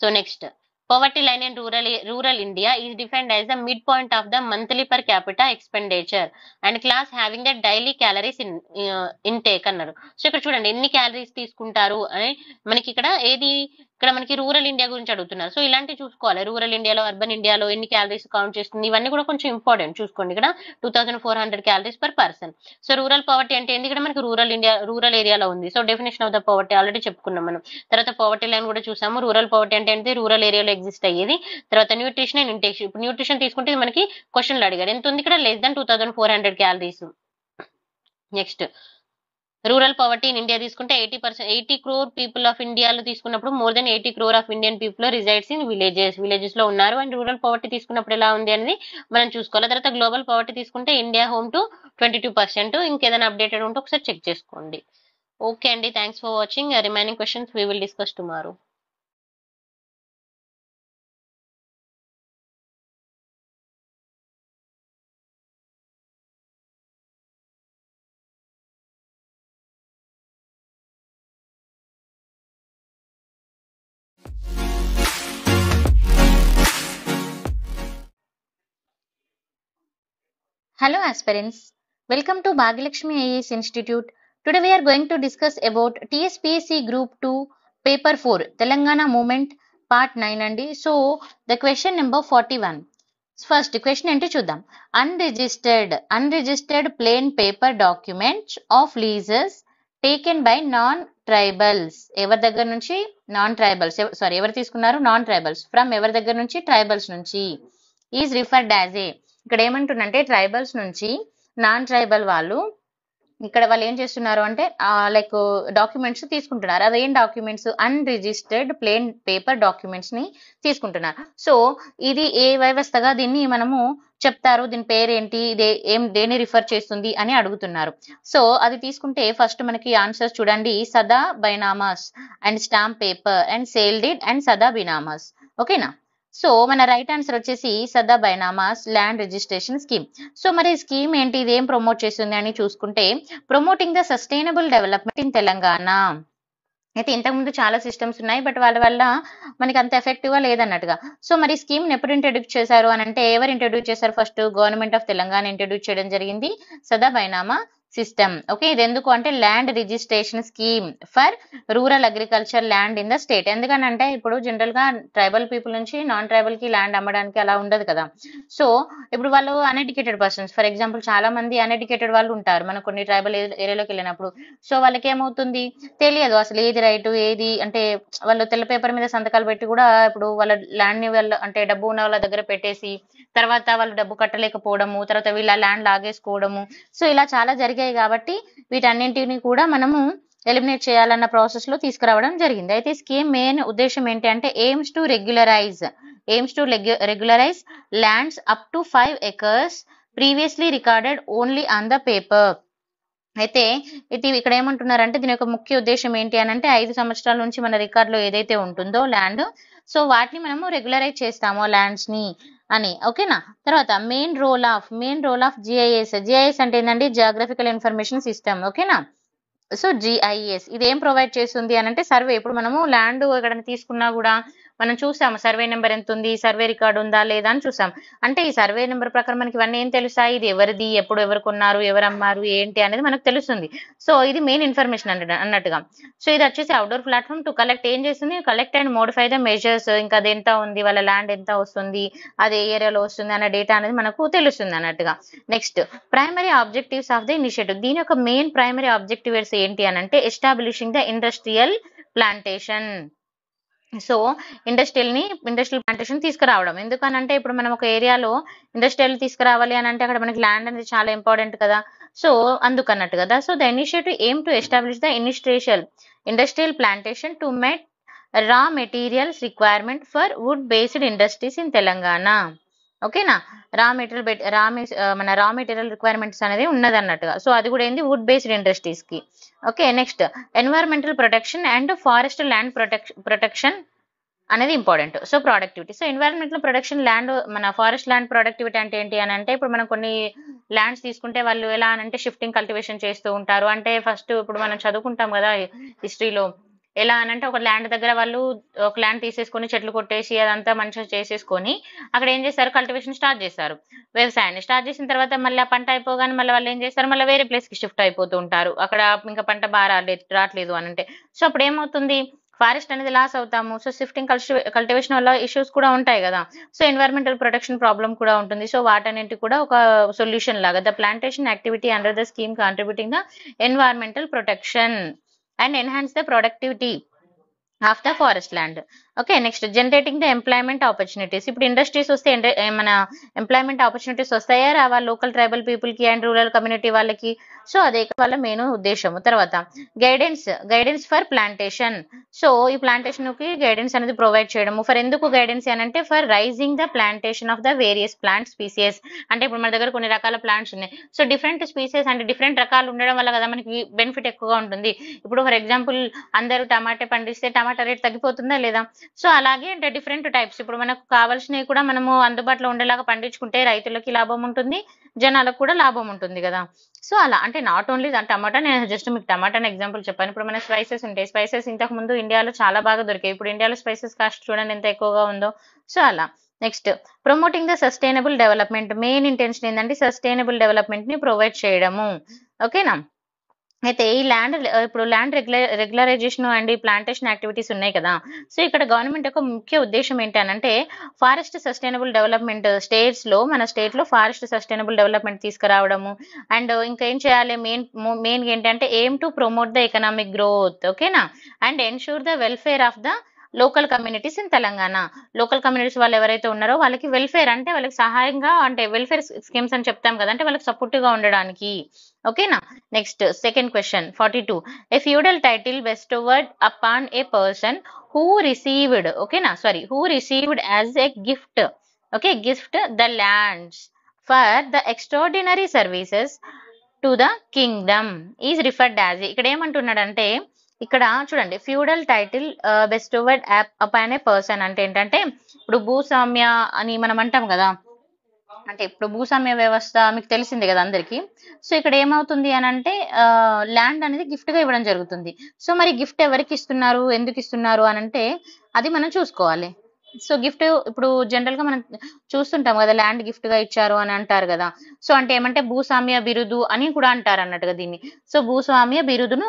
A: so next poverty line in rural rural India is defined as the mid point of the monthly per capital expenditure and class having the daily calories in in intake అన్నారు so ఇక్కడ చూడండి ఎన్ని calories తీసుకుంటారు అని మనకి ఇక్కడ ఏది ఇక్కడ మనకి రూరల్ ఇండియా గురించి అడుగుతున్నారు సో ఇలాంటి చూసుకోవాలి రూరల్ ఇండియాలో అర్బన్ ఇండియాలో ఎన్ని క్యాలరీస్ కౌంట్ చేస్తుంది ఇవన్నీ కూడా కొంచెం ఇంపార్టెంట్ చూసుకోండి ఇక్కడ two thousand four hundred calories per person so rural poverty అంటే ఏంది ఇక్కడ మనకి రూరల్ ఇండియా రూరల్ ఏరియాలో ఉంది so definition of the poverty already చెప్పుకున్నాం మనం తర్వాత పవర్టీ లైన్ కూడా చూసాము రూరల్ పవర్టీ అంటే ఏంటి రూరల్ ఏరియాలో ఎగ్జిస్ట్ అయ్యేది తర్వాత న్యూట్రిషన్ అండ్ ఇంటెక్షన్ ఇప్పుడు న్యూట్రిషన్ తీసుకుంటే మనకి క్వశ్చన్లు అడిగారు ఎంత ఉంది ఇక్కడ less than two thousand four hundred calories next rural poverty in India తీసుకుంటే eighty percent eighty crore people of ఇండియాలో తీసుకున్నప్పుడు more than eighty crore of Indian people resides in villages villages లో ఉన్నారు అండ్ రూరల్ పవర్టీ తీసుకున్నప్పుడు ఎలా ఉంది అనేది మనం చూసుకోవాలి తర్వాత గ్లోబల్ పవర్టీ తీసుకుంటే India home to twenty two percent ఇంకేదైనా అప్డేటెడ్ ఉంటే ఒకసారి చెక్ చేసుకోండి ఓకే అండి thanks for watching remaining questions we will discuss tomorrow hello aspirants welcome to Bhagyalakshmi IAS institute today we are going to discuss about TSPSC group two paper four Telangana movement part nine అండి so the question number forty one first question ఏంటి చూద్దాం unregistered unregistered plain paper documents of leases taken by non tribals ఎవరి దగ్గర నుంచి non tribals sorry ఎవరు తీసుకున్నారు non tribals from ఎవరి దగ్గర నుంచి ట్రైబల్స్ నుంచి ఈజ్ రిఫర్డ్ యాజ్ ఏ ఇక్కడ ఏమంటుండే ట్రైబల్స్ నుంచి నాన్ ట్రైబల్ వాళ్ళు ఇక్కడ వాళ్ళు ఏం చేస్తున్నారు అంటే లైక్ డాక్యుమెంట్స్ తీసుకుంటున్నారు అవేం documents unregistered plain paper documents ని తీసుకుంటున్నారు సో ఇది ఏ వ్యవస్థగా దీన్ని మనము చెప్తారు దీని పేరేంటి ఇదే ఏం దేని రిఫర్ చేస్తుంది అని అడుగుతున్నారు సో అది తీసుకుంటే ఫస్ట్ మనకి ఆన్సర్స్ చూడండి Sada bainamas and stamp paper and sale deed and Sada bainamas ఓకేనా సో మన రైట్ ఆన్సర్ వచ్చేసి Sada bainamas land registration scheme so మరి స్కీమ్ ఏంటి ఇదేం ప్రమోట్ చేస్తుంది అని చూసుకుంటే promoting the sustainable development in Telangana అయితే ఇంతకుముందు చాలా సిస్టమ్స్ ఉన్నాయి బట్ వాళ్ళ వల్ల మనకి అంత గా లేదన్నట్టుగా సో మరి స్కీమ్ ఎప్పుడు ఇంట్రడ్యూస్ చేశారు అని అంటే ఎవరు ఇంట్రడ్యూస్ చేశారు first government of Telangana introduce చేయడం జరిగింది సదా బైనామా సిస్టమ్ ఓకే ఇది ఎందుకు అంటే land registration scheme for rural agriculture land in the state ఎందుకనంటే ఇప్పుడు జనరల్ గా ట్రైబల్ పీపుల్ నుంచి నాన్ ట్రైబల్ కి ల్యాండ్ అమ్మడానికి అలా ఉండదు కదా సో ఇప్పుడు వాళ్ళు అన్ఎడ్యుకేటెడ్ పర్సన్స్ ఫర్ ఎగ్జాంపుల్ చాలా మంది అన్ఎడ్యుకేటెడ్ వాళ్ళు ఉంటారు మనం కొన్ని ట్రైబల్ ఏరియాలోకి వెళ్ళినప్పుడు సో వాళ్ళకి ఏమవుతుంది తెలియదు అసలు ఏది రైట్ ఏది అంటే వాళ్ళు తెల్ల పేపర్ మీద సంతకాలు పెట్టి కూడా ఇప్పుడు వాళ్ళ ల్యాండ్ ని వాళ్ళ అంటే డబ్బు ఉన్న వాళ్ళ దగ్గర పెట్టేసి తర్వాత వాళ్ళు డబ్బు కట్టలేకపోవడము తర్వాత వీళ్ళ ల్యాండ్ లాగేసుకోవడము సో ఇలా చాలా జరిగే జరిగాయి కాబట్టి వీటన్నింటిని కూడా మనము ఎలిమినేట్ చేయాలన్న ప్రాసెస్ లో తీసుకురావడం జరిగింది అయితే స్కీమ్ మెయిన్ ఉద్దేశం ఏంటి అంటే aims to regularise aims to regularise lands up to five acres previously recorded only on the paper అయితే ఇది ఇక్కడ ఏమంటున్నారంటే దీని యొక్క ముఖ్య ఉద్దేశం ఏంటి అని అంటే ఐదు సంవత్సరాల నుంచి మన లో ఏదైతే ఉంటుందో ల్యాండ్ సో వాటిని మనము రెగ్యులరైజ్ చేస్తాము ల్యాండ్స్ ని అని ఓకేనా తర్వాత main role of main role of GIS GIS అంటే ఏంటండి జియోగ్రఫికల్ ఇన్ఫర్మేషన్ సిస్టమ్ ఓకేనా సో జిఐఎస్ ఇది ఏం ప్రొవైడ్ చేస్తుంది అని అంటే సర్వే ఇప్పుడు మనము ల్యాండ్ ఎక్కడైనా తీసుకున్నా కూడా మనం చూసాము సర్వే నెంబర్ ఎంత ఉంది సర్వే రికార్డు ఉందా లేదా అని చూసాం అంటే ఈ సర్వే నెంబర్ ప్రకారం మనకి ఇవన్నీ ఏం తెలుస్తాయి ఇది ఎవరిది ఎప్పుడు ఎవరు కొన్నారు ఎవరు అమ్మారు ఏంటి అనేది మనకు తెలుస్తుంది సో ఇది మెయిన్ ఇన్ఫర్మేషన్ అన్నట్టుగా సో ఇది వచ్చేసి అవుట్డోర్ ప్లాట్ఫామ్ టు కలెక్ట్ ఏం చేస్తుంది collect and modify the measures ఇంకా అది ఎంత ఉంది వాళ్ళ ల్యాండ్ ఎంత వస్తుంది అది ఏ ఏరియాలో వస్తుంది అనే డేటా అనేది మనకు తెలుస్తుంది అన్నట్టుగా next primary objectives of the initiative దీని యొక్క మెయిన్ ప్రైమరీ ఆబ్జెక్టివ్స్ ఏంటి అని అంటే establishing the industrial plantation so ఇండస్ట్రియల్ని ఇండస్ట్రియల్ ప్లాంటేషన్ తీసుకురావడం ఎందుకనంటే ఇప్పుడు మనం ఒక ఏరియాలో ఇండస్ట్రియల్ తీసుకురావాలి అని అంటే అక్కడ మనకి ల్యాండ్ అనేది చాలా ఇంపార్టెంట్ కదా సో అందుకన్నట్టు కదా so the initiative aim to establish the industrial industrial plantation to meet raw materials requirement for wood based industries in Telangana ఓకేనా రా మెటీరియల్ బెట్ రా మన రా మెటీరియల్ రిక్వైర్మెంట్స్ అనేది ఉన్నది అన్నట్టుగా సో అది కూడా ఏంది వుడ్ బేస్డ్ ఇండస్ట్రీస్ కి okay next environmental protection and forest land protection అనేది important so productivity so environmental production land మన ఫారెస్ట్ ల్యాండ్ ప్రొడక్టివిటీ అంటే ఏంటి అని అంటే ఇప్పుడు మనం కొన్ని ల్యాండ్స్ తీసుకుంటే వాళ్ళు ఎలా అంటే షిఫ్టింగ్ కల్టివేషన్ చేస్తూ ఉంటారు అంటే ఫస్ట్ ఇప్పుడు మనం చదువుకుంటాం కదా హిస్టరీలో ఎలా అనంటే ఒక ల్యాండ్ దగ్గర వాళ్ళు ఒక ల్యాండ్ తీసేసుకొని చెట్లు కొట్టేసి అదంతా మంచిగా చేసేసుకొని అక్కడ ఏం చేస్తారు కల్టివేషన్ స్టార్ట్ చేశారు వ్యవసాయాన్ని స్టార్ట్ చేసిన తర్వాత మళ్ళీ పంట అయిపోగానే మళ్ళీ వాళ్ళు ఏం చేస్తారు మళ్ళీ వేరే ప్లేస్కి షిఫ్ట్ అయిపోతూ ఉంటారు అక్కడ ఇంకా పంట బాగా రాలేదు రావట్లేదు అని అంటే సో అప్పుడు ఏమవుతుంది ఫారెస్ట్ అనేది లాస్ అవుతాము సో షిఫ్టింగ్ కల్టివేషన్ వల్ల ఇష్యూస్ కూడా ఉంటాయి కదా సో ఎన్వైరన్మెంటల్ ప్రొటెక్షన్ ప్రాబ్లం కూడా ఉంటుంది సో వాటన్నింటి కూడా ఒక సొల్యూషన్ లాగా the plantation activity under the scheme contributing the environmental protection and enhance the productivity of the forest land. Okay next generating the employment opportunities ఇప్పుడు industries వస్తే మన employment opportunities వస్తాయా రావా లోకల్ ట్రైబల్ పీపుల్ కి and rural community వాళ్ళకి so అదే వాళ్ళ main ఉద్దేశం తర్వాత guidance guidance for plantation so ఈ ప్లాంటేషన్ కి గైడెన్స్ అనేది ప్రొవైడ్ చేయడము ఫర్ ఎందుకు గైడెన్స్ అని అంటే for raising the plantation of the various plant species అంటే ఇప్పుడు మన దగ్గర కొన్ని రకాల ప్లాంట్స్ ఉన్నాయి సో డిఫరెంట్ స్పీసీస్ అంటే డిఫరెంట్ రకాలు ఉండడం వల్ల కదా మనకి బెనిఫిట్ ఎక్కువగా ఉంటుంది ఇప్పుడు ఫర్ ఎగ్జాంపుల్ అందరూ టమాటా పండిస్తే టమాటా రేట్ తగ్గిపోతుందా లేదా సో అలాగే అంటే డిఫరెంట్ టైప్స్ ఇప్పుడు మనకు కావాల్సినవి కూడా మనము అందుబాటులో ఉండేలాగా పండించుకుంటే రైతులకి లాభం ఉంటుంది జనాలకు కూడా లాభం ఉంటుంది కదా సో అలా అంటే నాట్ ఓన్లీ టమాటా నేను జస్ట్ మీకు టమాటాని ఎగ్జాంపుల్ చెప్పాను ఇప్పుడు మన స్పైసెస్ ఉంటాయి స్పైసెస్ ఇంతకు ముందు ఇండియాలో చాలా బాగా దొరికాయి ఇప్పుడు ఇండియాలో స్పైసెస్ కాస్ట్ చూడండి ఎంత ఎక్కువగా ఉందో సో అలా next promoting the sustainable development main intention ఏంటంటే సస్టైనబుల్ డెవలప్మెంట్ ని ప్రొవైడ్ చేయడము ఓకేనా అయితే ఈ ల్యాండ్ ఇప్పుడు ల్యాండ్ రెగ్యులర్ రెగ్యులరైజేషన్ అండ్ ఈ ప్లాంటేషన్ యాక్టివిటీస్ ఉన్నాయి కదా సో ఇక్కడ గవర్నమెంట్ యొక్క ముఖ్య ఉద్దేశం అంటే ఫారెస్ట్ సస్టైనబుల్ డెవలప్మెంట్ స్టేట్స్ లో మన స్టేట్ లో ఫారెస్ట్ సస్టైనబుల్ డెవలప్మెంట్ తీసుకురావడము అండ్ ఇంకా ఏం చేయాలి మెయిన్ మెయిన్ ఏంటంటే aim to promote the economic growth ఓకేనా and ensure the welfare of the local communities in Telangana local communities వాళ్ళు ఎవరైతే ఉన్నారో వాళ్ళకి వెల్ఫేర్ అంటే వాళ్ళకి సహాయంగా అంటే వెల్ఫేర్ స్కీమ్స్ అని చెప్తాం కదా అంటే వాళ్ళకి సపోర్టివ్గా ఉండడానికి ఓకేనా next second question forty two a feudal title bestowed upon a person who received ఓకేనా sorry who received as a gift okay gift the lands for the extraordinary services to the kingdom is referred as ఇక్కడ ఏమంటున్నాడంటే ఇక్కడ చూడండి feudal title bestowed up upon a person అంటే ఏంటంటే ఇప్పుడు భూస్వామ్య అని మనం అంటాం కదా అంటే ఇప్పుడు భూస్వామ్య వ్యవస్థ మీకు తెలిసిందే కదా అందరికి సో ఇక్కడ ఏమవుతుంది అని అంటే ల్యాండ్ అనేది గిఫ్ట్ గా ఇవ్వడం జరుగుతుంది సో మరి గిఫ్ట్ ఎవరికి ఇస్తున్నారు ఎందుకు ఇస్తున్నారు అని అంటే అది మనం చూసుకోవాలి సో గిఫ్ట్ ఇప్పుడు జనరల్ గా మనం చూస్తుంటాం కదా ల్యాండ్ గిఫ్ట్ గా ఇచ్చారు అని అంటారు కదా సో అంటే ఏమంటే భూస్వామ్య బిరుదు అని కూడా అంటారు అన్నట్టుగా దీన్ని సో భూస్వామ్య బిరుదును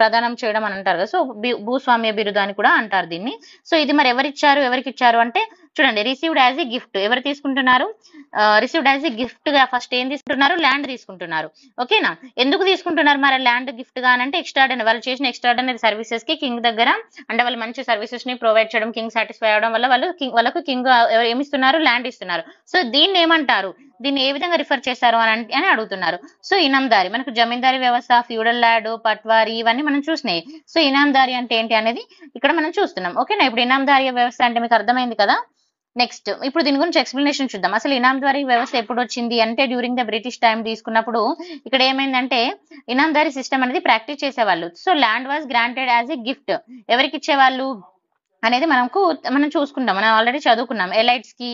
A: ప్రదానం చేయడం అని అంటారు కదా సో భూస్వామ్య బిరుదు అని కూడా అంటారు దీన్ని సో ఇది మరి ఎవరిచ్చారు ఎవరికి ఇచ్చారు అంటే చూడండి రిసీవ్డ్ యాజ్ ఎ గిఫ్ట్ ఎవరు తీసుకుంటున్నారు రిసీవ్డ్ యాజ్ ఎ గిఫ్ట్ గా ఫస్ట్ ఏం తీసుకుంటున్నారు ల్యాండ్ తీసుకుంటున్నారు ఓకేనా ఎందుకు తీసుకుంటున్నారు మరి ల్యాండ్ గిఫ్ట్ గానంటే ఎక్స్ట్రాడనరీ వాళ్ళు చేసిన ఎక్స్ట్రాడనరీ సర్వీసెస్ కి కింగ్ దగ్గర అంటే వాళ్ళు మంచి సర్వీసెస్ ని ప్రొవైడ్ చేయడం కింగ్ సాటిస్ఫై అవడం వల్ల వాళ్ళు వాళ్ళకు కింగ్ ఏమిస్తున్నారు ల్యాండ్ ఇస్తున్నారు సో దీన్ని ఏమంటారు దీన్ని ఏ విధంగా రిఫర్ చేస్తారు అని అని అడుగుతున్నారు సో ఇనాందారి మనకు జమీందారీ వ్యవస్థ ఫ్యూడల్ ల్యాడ్ పట్వారి ఇవన్నీ మనం చూసినాయి సో ఇనాందారి అంటే ఏంటి అనేది ఇక్కడ మనం చూస్తున్నాం ఓకేనా ఇప్పుడు ఇనాందారి వ్యవస్థ అంటే మీకు అర్థమైంది కదా నెక్స్ట్ ఇప్పుడు దీని గురించి ఎక్స్ప్లెనేషన్ చూద్దాం అసలు ఇనాందారీ వ్యవస్థ ఎప్పుడు వచ్చింది అంటే డ్యూరింగ్ ద బ్రిటిష్ టైం తీసుకున్నప్పుడు ఇక్కడ ఏమైందంటే ఇనాందారీ సిస్టమ్ అనేది ప్రాక్టీస్ చేసేవాళ్ళు so land was granted as a gift ఎవరికి ఇచ్చేవాళ్ళు అనేది మనకు మనం చూసుకుంటాం మనం ఆల్రెడీ చదువుకున్నాం ఎలైట్స్ కి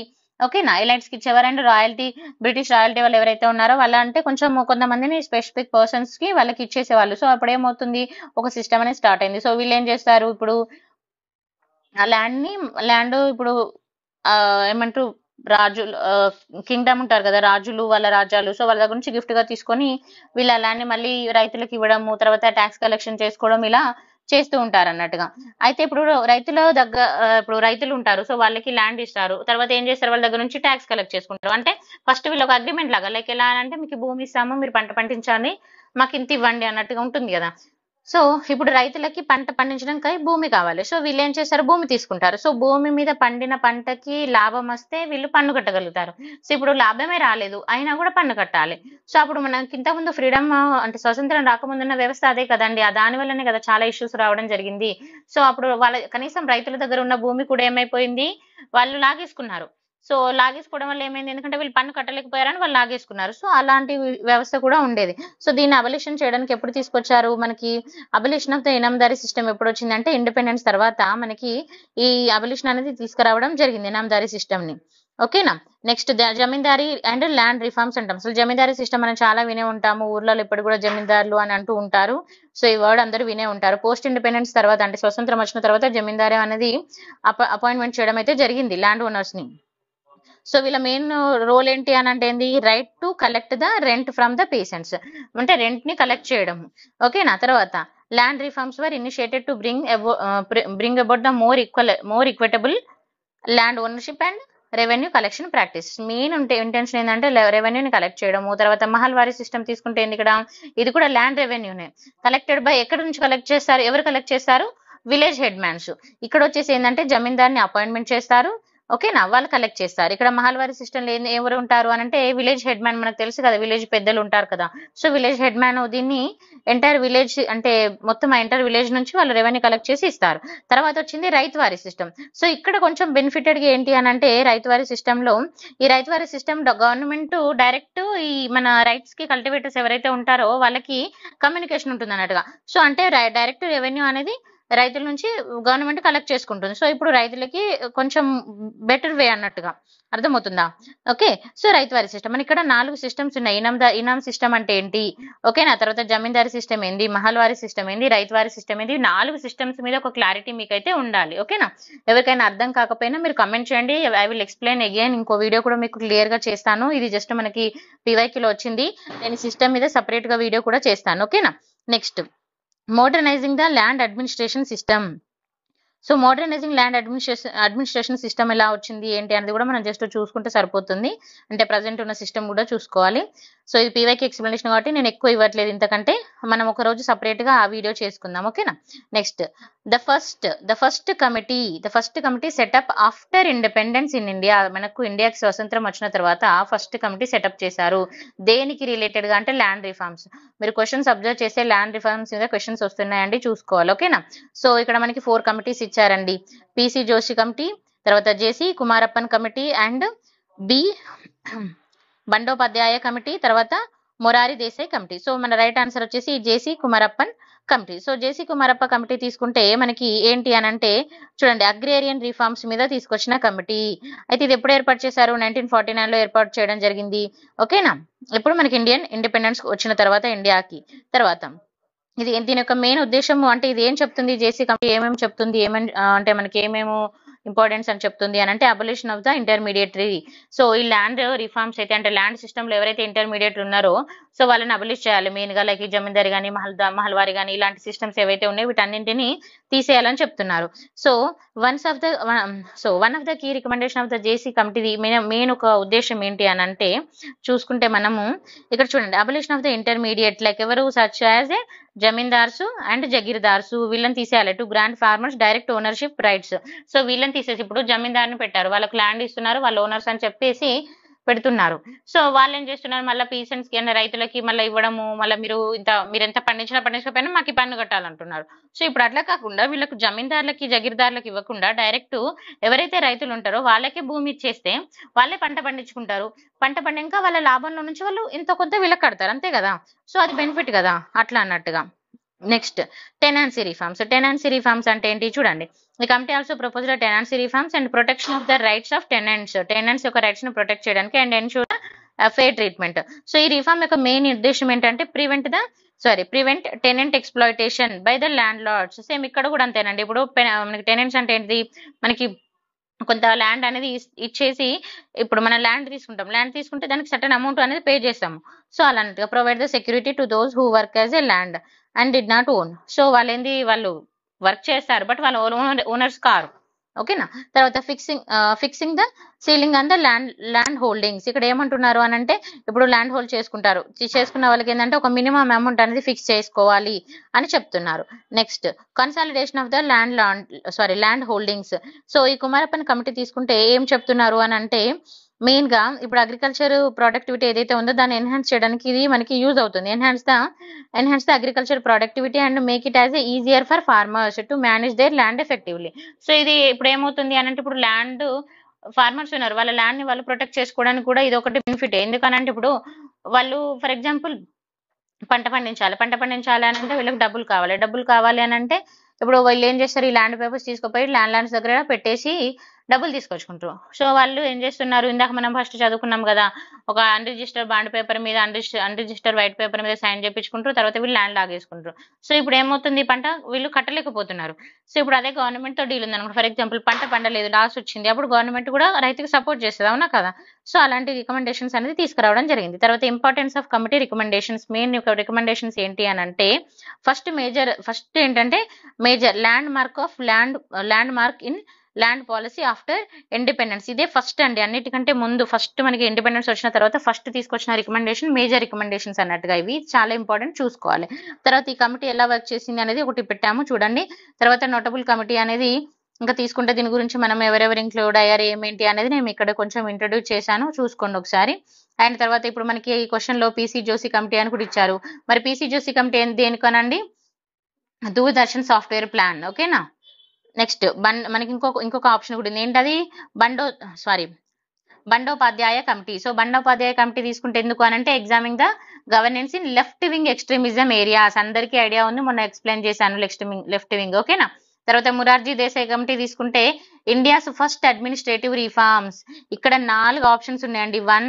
A: ఓకేనా కి ఇచ్చేవారు అండ్ రాయల్టీ బ్రిటిష్ రాయల్టీ వాళ్ళు ఎవరైతే ఉన్నారో వాళ్ళ అంటే కొంచెం కొంతమందిని స్పెసిఫిక్ పర్సన్స్ కి వాళ్ళకి ఇచ్చేసేవాళ్ళు సో అప్పుడు ఏమవుతుంది ఒక సిస్టమ్ అనేది స్టార్ట్ అయింది సో వీళ్ళు ఏం చేస్తారు ఇప్పుడు ఆ ల్యాండ్ ని ల్యాండ్ ఇప్పుడు ఏమంటారు రాజులు కింగ్డమ్ ఉంటారు కదా రాజులు వాళ్ళ రాజ్యాలు సో వాళ్ళ దగ్గర నుంచి గిఫ్ట్ గా తీసుకొని వీళ్ళు అలానే మళ్ళీ రైతులకు ఇవ్వడము తర్వాత ట్యాక్స్ కలెక్షన్ చేసుకోవడం ఇలా చేస్తూ ఉంటారు అన్నట్టుగా అయితే ఇప్పుడు రైతుల దగ్గర ఇప్పుడు రైతులు ఉంటారు సో వాళ్ళకి ల్యాండ్ ఇస్తారు తర్వాత ఏం చేస్తారు వాళ్ళ దగ్గర నుంచి ట్యాక్స్ కలెక్ట్ చేసుకుంటారు అంటే ఫస్ట్ వీళ్ళు అగ్రిమెంట్ లాగా లైక్ ఎలా అంటే మీకు భూమి ఇస్తాము మీరు పంట పండించాలి మాకు ఇంత ఇవ్వండి అన్నట్టుగా ఉంటుంది కదా సో ఇప్పుడు రైతులకి పంట పండించడానికి భూమి కావాలి సో వీళ్ళు ఏం చేస్తారు భూమి తీసుకుంటారు సో భూమి మీద పండిన పంటకి లాభం వస్తే వీళ్ళు పన్ను కట్టగలుగుతారు సో ఇప్పుడు లాభమే రాలేదు అయినా కూడా పన్ను కట్టాలి సో అప్పుడు మనకి ఇంతకుముందు ఫ్రీడమ్ అంటే స్వతంత్రం రాకముందున్న వ్యవస్థ అదే కదండి ఆ దాని వల్లనే కదా చాలా ఇష్యూస్ రావడం జరిగింది సో అప్పుడు వాళ్ళ కనీసం రైతుల దగ్గర ఉన్న భూమి కూడా ఏమైపోయింది వాళ్ళు లాగేసుకున్నారు సో లాగేసుకోవడం వల్ల ఏమైంది ఎందుకంటే వీళ్ళు పన్ను కట్టలేకపోయారని వాళ్ళు లాగేసుకున్నారు సో అలాంటి వ్యవస్థ కూడా ఉండేది సో దీన్ని అబలిషన్ చేయడానికి ఎప్పుడు తీసుకొచ్చారు మనకి abolition of the inamdari system ఎప్పుడు వచ్చిందంటే ఇండిపెండెన్స్ తర్వాత మనకి ఈ అబలిషన్ అనేది తీసుకురావడం జరిగింది ఇనామదారీ సిస్టమ్ ని ఓకేనా next zamindari and land reforms అంటాం సో జమీందారీ సిస్టమ్ మనం చాలా వినే ఉంటాము ఊర్లలో ఇప్పుడు కూడా జమీందారులు అని అంటూ ఉంటారు సో ఈ వర్డ్ అందరూ వినే ఉంటారు పోస్ట్ ఇండిపెండెన్స్ తర్వాత అంటే స్వతంత్రం వచ్చిన తర్వాత జమీందారీ అనేది అపాయింట్మెంట్ చేయడం అయితే జరిగింది ల్యాండ్ ఓనర్స్ ని సో వీళ్ళ మెయిన్ రోల్ ఏంటి అని అంటే ఏంది right to collect the rent from the patients అంటే రెంట్ uh, ని కలెక్ట్ చేయడం ఓకేనా తర్వాత land reforms were initiated to bring bring about the more equal more equitable land ownership and revenue collection practice main ఉంటే intention ఏంటంటే రెవెన్యూని collect చేయడము తర్వాత మహల్వారి సిస్టమ్ తీసుకుంటే ఇక్కడ ఇది కూడా ల్యాండ్ రెవెన్యూనే కలెక్టెడ్ బై ఎక్కడి నుంచి కలెక్ట్ చేస్తారు ఎవరు కలెక్ట్ చేస్తారు విలేజ్ హెడ్ మ్యాన్స్ ఇక్కడ వచ్చేసి ఏంటంటే జమీందార్ని అపాయింట్మెంట్ చేస్తారు ఓకేనా వాళ్ళు కలెక్ట్ చేస్తారు ఇక్కడ మహల్వారి సిస్టమ్ ఎవరు ఉంటారు అని అంటే విలేజ్ హెడ్ మ్యాన్ మనకు తెలుసు కదా విలేజ్ పెద్దలు ఉంటారు కదా సో విలేజ్ హెడ్ మ్యాన్ దీన్ని ఎంటైర్ విలేజ్ అంటే మొత్తం ఎంటైర్ విలేజ్ నుంచి వాళ్ళు రెవెన్యూ కలెక్ట్ చేసి ఇస్తారు తర్వాత వచ్చింది రైతు వారి సిస్టమ్ సో ఇక్కడ కొంచెం బెనిఫిటెడ్ గా ఏంటి అని అంటే వారి సిస్టమ్ లో ఈ రైతు వారి సిస్టమ్ గవర్నమెంట్ డైరెక్ట్ ఈ మన రైట్స్ కి కల్టివేటర్స్ ఎవరైతే ఉంటారో వాళ్ళకి కమ్యూనికేషన్ ఉంటుంది అన్నట్టుగా సో అంటే డైరెక్ట్ రెవెన్యూ అనేది రైతుల నుంచి గవర్నమెంట్ కలెక్ట్ చేసుకుంటుంది సో ఇప్పుడు రైతులకి కొంచెం బెటర్ వే అన్నట్టుగా అర్థమవుతుందా ఓకే సో రైతు వారి సిస్టమ్ అని ఇక్కడ నాలుగు సిస్టమ్స్ ఉన్నాయి ఇనామ్ ఇనామ్ సిస్టమ్ అంటే ఏంటి ఓకేనా తర్వాత జమీందారి సిస్టమ్ ఏంది మహల్ వారి సిస్టమ్ ఏంది రైతు వారి సిస్టమ్ ఏంది నాలుగు సిస్టమ్స్ మీద ఒక క్లారిటీ మీకు అయితే ఉండాలి ఓకేనా ఎవరికైనా అర్థం కాకపోయినా మీరు కమెంట్ చేయండి ఐ విల్ ఎక్స్ప్లెయిన్ అగైన్ ఇంకో వీడియో కూడా మీకు క్లియర్ గా చేస్తాను ఇది జస్ట్ మనకి పివైకిలో వచ్చింది నేను సిస్టమ్ మీద సపరేట్ గా వీడియో కూడా చేస్తాను ఓకేనా next modernising the land administration system so modernising land administration administration system ఎలా వచ్చింది ఏంటి అనేది కూడా మనం జస్ట్ చూసుకుంటే సరిపోతుంది అంటే ప్రజెంట్ ఉన్న సిస్టమ్ కూడా చూసుకోవాలి సో ఇది పీవైకి ఎక్స్ప్లెనేషన్ కాబట్టి నేను ఎక్కువ ఇవ్వట్లేదు ఇంతకంటే మనం ఒక రోజు గా ఆ వీడియో చేసుకుందాం ఓకేనా next the first the first committee the first committee set up after independence in India మనకు ఇండియాకి స్వతంత్రం వచ్చిన తర్వాత ఆ ఫస్ట్ కమిటీ సెటప్ చేశారు దేనికి రిలేటెడ్గా అంటే ల్యాండ్ రిఫార్మ్స్ మీరు క్వశ్చన్స్ అబ్జర్వ్ చేస్తే ల్యాండ్ రిఫార్మ్స్ మీద క్వశ్చన్స్ వస్తున్నాయండి చూసుకోవాలి ఓకేనా సో ఇక్కడ మనకి ఫోర్ కమిటీస్ ఇచ్చారండి పిసి జోషి కమిటీ తర్వాత JC Kumarappan committee and B Bandopadhyay committee తర్వాత మొరారి దేశాయ్ కమిటీ సో మన రైట్ ఆన్సర్ వచ్చేసి JC Kumarappan committee so JC Kumarappa committee తీసుకుంటే మనకి ఏంటి అని అంటే చూడండి అగ్రేరియన్ రిఫార్మ్స్ మీద తీసుకొచ్చిన కమిటీ అయితే ఇది ఎప్పుడు ఏర్పాటు చేశారు నైన్టీన్ ఫార్టీ లో ఏర్పాటు చేయడం జరిగింది ఓకేనా ఎప్పుడు మనకి ఇండియన్ ఇండిపెండెన్స్ వచ్చిన తర్వాత ఇండియాకి తర్వాత ఇది దీని యొక్క మెయిన్ ఉద్దేశం అంటే ఇది ఏం చెప్తుంది జేసీ కమిటీ ఏమేమి చెప్తుంది ఏమేమి అంటే మనకి ఏమేమో ఇంపార్టెన్స్ అని చెప్తుంది అని అంటే abolition of the intermediary so ఈ ల్యాండ్ రిఫార్మ్స్ అయితే అంటే ల్యాండ్ సిస్టమ్ లో ఎవరైతే ఇంటర్మీడియట్ ఉన్నారో సో వాళ్ళని అబలిష్ చేయాలి మెయిన్ గా లైక్ జమీందారి కానీ మహల్ మహల్వారి కానీ ఇలాంటి సిస్టమ్స్ ఏవైతే ఉన్నాయో వీటన్నింటినీ తీసేయాలని చెప్తున్నారు so once of the so one of the key recommendation of the JC కమిటీది మెయిన్ ఒక ఉద్దేశం ఏంటి అని అంటే చూసుకుంటే మనము ఇక్కడ చూడండి abolition of the intermediate like ఎవరు such as a zamindars and jagirdars వీళ్ళని తీసేయాలి to grand farmers direct ownership rights so వీళ్ళని తీసేసి ఇప్పుడు జమీందారిని పెట్టారు వాళ్ళకు ల్యాండ్ ఇస్తున్నారు వాళ్ళ ఓనర్స్ అని చెప్పేసి పెడుతున్నారు సో వాళ్ళు ఏం చేస్తున్నారు మళ్ళీ పీసెంట్స్ కి రైతులకి మళ్ళీ ఇవ్వడము మళ్ళీ మీరు ఇంత మీరు ఎంత పండించినా పండించకపోయినా మాకు పన్ను కట్టాలంటున్నారు సో ఇప్పుడు అట్లా కాకుండా వీళ్ళకు జమీందారులకి జగీర్దారులకు ఇవ్వకుండా డైరెక్ట్ ఎవరైతే రైతులు ఉంటారో వాళ్ళకే భూమి ఇచ్చేస్తే వాళ్ళే పంట పండించుకుంటారు పంట పండాక వాళ్ళ లాభంలో నుంచి వాళ్ళు ఇంత కొంత వీళ్ళకి కడతారు అంతే కదా సో అది బెనిఫిట్ కదా అట్లా అన్నట్టుగా next tenancy reforms tenancy reforms అంటే ఏంటి చూడండి the committee also propose the tenancy reforms and protection of the rights of tenants tenants యొక్క రైట్స్ ని ప్రొటెక్ట్ చేయడానికి and ensure fair treatment so ఈ రిఫార్మ్ యొక్క మెయిన్ ఉద్దేశం ఏంటంటే prevent the sorry prevent tenant exploitation by the landlords same ఇక్కడ కూడా అంతేనండి ఇప్పుడు uh, మనకి టెనెంట్స్ అంటే ఏంటి మనకి కొంత ల్యాండ్ అనేది ఇచ్చేసి ఇప్పుడు మనం ల్యాండ్ తీసుకుంటాం ల్యాండ్ తీసుకుంటే దానికి సటన్ అమౌంట్ అనేది పే చేస్తాము సో అలాంటిగా provide the security to those who work as a land and did not own so వాళ్ళేంది వాళ్ళు వర్క్ చేస్తారు బట్ వాళ్ళు ఓనర్స్ కారు ఓకేనా తర్వాత fixing fixing the ceiling and the land land holdings ఇక్కడ ఏమంటున్నారు అని అంటే ఇప్పుడు ల్యాండ్ హోల్డ్ చేసుకుంటారు చేసుకున్న వాళ్ళకి ఏంటంటే ఒక మినిమం అమౌంట్ అనేది ఫిక్స్ చేసుకోవాలి అని చెప్తున్నారు next consolidation of the land land sorry land holdings so ఈ కుమారపన్ కమిటీ తీసుకుంటే ఏం చెప్తున్నారు అని అంటే మెయిన్ గా ఇప్పుడు అగ్రికల్చర్ ప్రొడక్టివిటీ ఏదైతే ఉందో దాన్ని ఎన్హాన్స్ చేయడానికి ఇది మనకి యూజ్ అవుతుంది. Enhance the enhance the agriculture productivity and make it as easier for farmers to manage their land effectively. So, ఇది ఇప్పుడు ఏమవుతుంది అనంటే ఇప్పుడు ల్యాండ్ ఫార్మర్స్ ఉన్నారు. వాళ్ళ ల్యాండ్ ని వాళ్ళు ప్రొటెక్ట్ చేసుకోవడానికి కూడా ఇది ఇదొకటి బెనిఫిట్ ఎందుకనంటే ఇప్పుడు వాళ్ళు ఫర్ ఎగ్జాంపుల్ పంట పండించాలి. పంట పండించాలి అని అంటే వీళ్ళకి డబ్బులు కావాలి. డబ్బులు కావాలి అని అంటే ఇప్పుడు వాళ్ళు ఏం చేస్తారు ఈ ల్యాండ్ పేపర్స్ తీసుకుపోయి ల్యాండ్ ల్యాండ్స్ దగ్గర పెట్టేసి డబ్బులు తీసుకొచ్చుకుంటారు సో వాళ్ళు ఏం చేస్తున్నారు ఇందాక మనం ఫస్ట్ చదువుకున్నాం కదా ఒక అన్రిజిస్టర్ బాండ్ పేపర్ మీద అన్రిజిస్టర్ వైట్ పేపర్ మీద సైన్ చేయించుకుంటారు తర్వాత వీళ్ళు ల్యాండ్ లాగేసుకుంటారు సో ఇప్పుడు ఏమవుతుంది పంట వీళ్ళు కట్టలేకపోతున్నారు సో ఇప్పుడు అదే గవర్నమెంట్ తో డీల్ ఉందనుకో ఫర్ ఎగ్జాంపుల్ పంట పండలేదు లాస్ వచ్చింది అప్పుడు గవర్నమెంట్ కూడా రైతుకి సపోర్ట్ చేస్తుంది అవునా కదా సో అలాంటి రికమెండేషన్స్ అనేది తీసుకురావడం జరిగింది తర్వాత importance of committee recommendations main recommendations ఏంటి అని అంటే ఫస్ట్ మేజర్ ఫస్ట్ ఏంటంటే major landmark of land landmark in land policy after independence ఇదే ఫస్ట్ అండి అన్నిటికంటే ముందు ఫస్ట్ మనకి ఇండిపెండెన్స్ వచ్చిన తర్వాత ఫస్ట్ తీసుకొచ్చిన రికమెండేషన్ మేజర్ రికమెండేషన్స్ అన్నట్టుగా ఇవి చాలా ఇంపార్టెంట్ చూసుకోవాలి తర్వాత ఈ కమిటీ ఎలా వర్క్ చేసింది అనేది ఒకటి పెట్టాము చూడండి తర్వాత నోటబుల్ కమిటీ అనేది ఇంకా తీసుకుంటే దీని గురించి మనం ఎవరెవరు ఇంక్లూడ్ అయ్యారు ఏమేంటి అనేది నేను ఇక్కడ కొంచెం ఇంట్రడ్యూస్ చేశాను చూసుకోండి ఒకసారి అండ్ తర్వాత ఇప్పుడు మనకి ఈ క్వశ్చన్ లో పీసీ జోసి కమిటీ అని కూడా ఇచ్చారు మరి పీసీ జోసి కమిటీ దేనికనండి దూరదర్శన్ సాఫ్ట్వేర్ ప్లాన్ ఓకేనా నెక్స్ట్ బన్ మనకి ఇంకొక ఇంకొక ఆప్షన్ కూడా ఉంది ఏంటది Bando sorry Bandopadhyay committee so Bandopadhyay committee తీసుకుంటే ఎందుకు అని అంటే examining the governance in left wing extremism areas అందరికీ ఐడియా ఉంది మొన్న ఎక్స్ప్లెయిన్ చేశాను లెఫ్ట్ వింగ్ లెఫ్ట్ వింగ్ ఓకేనా తర్వాత మురార్జీ దేశాయ్ కమిటీ తీసుకుంటే ఇండియాస్ ఫస్ట్ అడ్మినిస్ట్రేటివ్ రిఫార్మ్స్ ఇక్కడ నాలుగు ఆప్షన్స్ ఉన్నాయండి వన్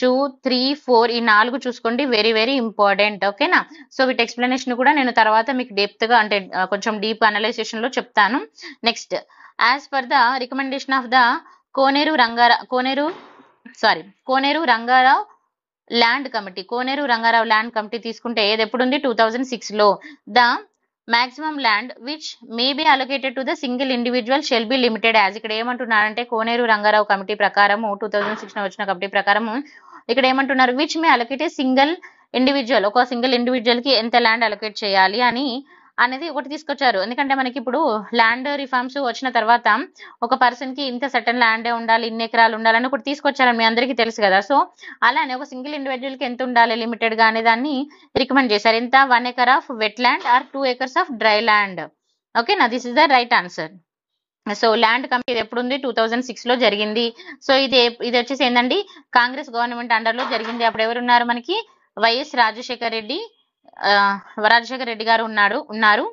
A: టూ త్రీ ఫోర్ ఈ నాలుగు చూసుకోండి వెరీ వెరీ ఇంపార్టెంట్ ఓకేనా సో వీటి ఎక్స్ప్లెనేషన్ కూడా నేను తర్వాత మీకు డెప్త్ గా అంటే కొంచెం డీప్ అనలైజేషన్ లో చెప్తాను next as per the recommendation of the Koneru Rangara Koneru sorry Koneru Rangarao land committee Koneru Rangarao land committee తీసుకుంటే ఏది ఎప్పుడు ఉంది టూ థౌజండ్ సిక్స్లో the maximum land which may be allocated to the single individual shall be limited as ఇక్కడ ఏమంటున్నారంటే Koneru Rangarao committee ప్రకారము టూ థౌజండ్ సిక్స్ వచ్చిన committee ప్రకారము ఇక్కడ ఏమంటున్నారు which may allocated single individual ఒక సింగిల్ ఇండివిజువల్ కి ఎంత ల్యాండ్ అలొకేట్ చేయాలి అని అనేది ఒకటి తీసుకొచ్చారు ఎందుకంటే మనకి ఇప్పుడు ల్యాండ్ రిఫార్మ్స్ వచ్చిన తర్వాత ఒక పర్సన్ కి ఇంత సటన్ ల్యాండ్ ఉండాలి ఇన్ని ఎకరాలు ఉండాలని ఒకటి తీసుకొచ్చారని మీ అందరికీ తెలుసు కదా సో అలానే ఒక సింగిల్ ఇండివిజువల్ కి ఎంత ఉండాలి లిమిటెడ్ గా అనే దాన్ని రికమెండ్ చేశారు ఇంత one acre of wet land or two acres of dry land ఓకేనా this is the right answer so land company ఎప్పుడు ఉంది టూ థౌజండ్ సిక్స్ లో జరిగింది సో ఇది ఇది వచ్చేసి ఏంటండి కాంగ్రెస్ గవర్నమెంట్ అండర్ లో జరిగింది అప్పుడు ఎవరున్నారు మనకి వైఎస్ రాజశేఖర్ రెడ్డి రాజశేఖర రెడ్డి గారు ఉన్నాడు ఉన్నారు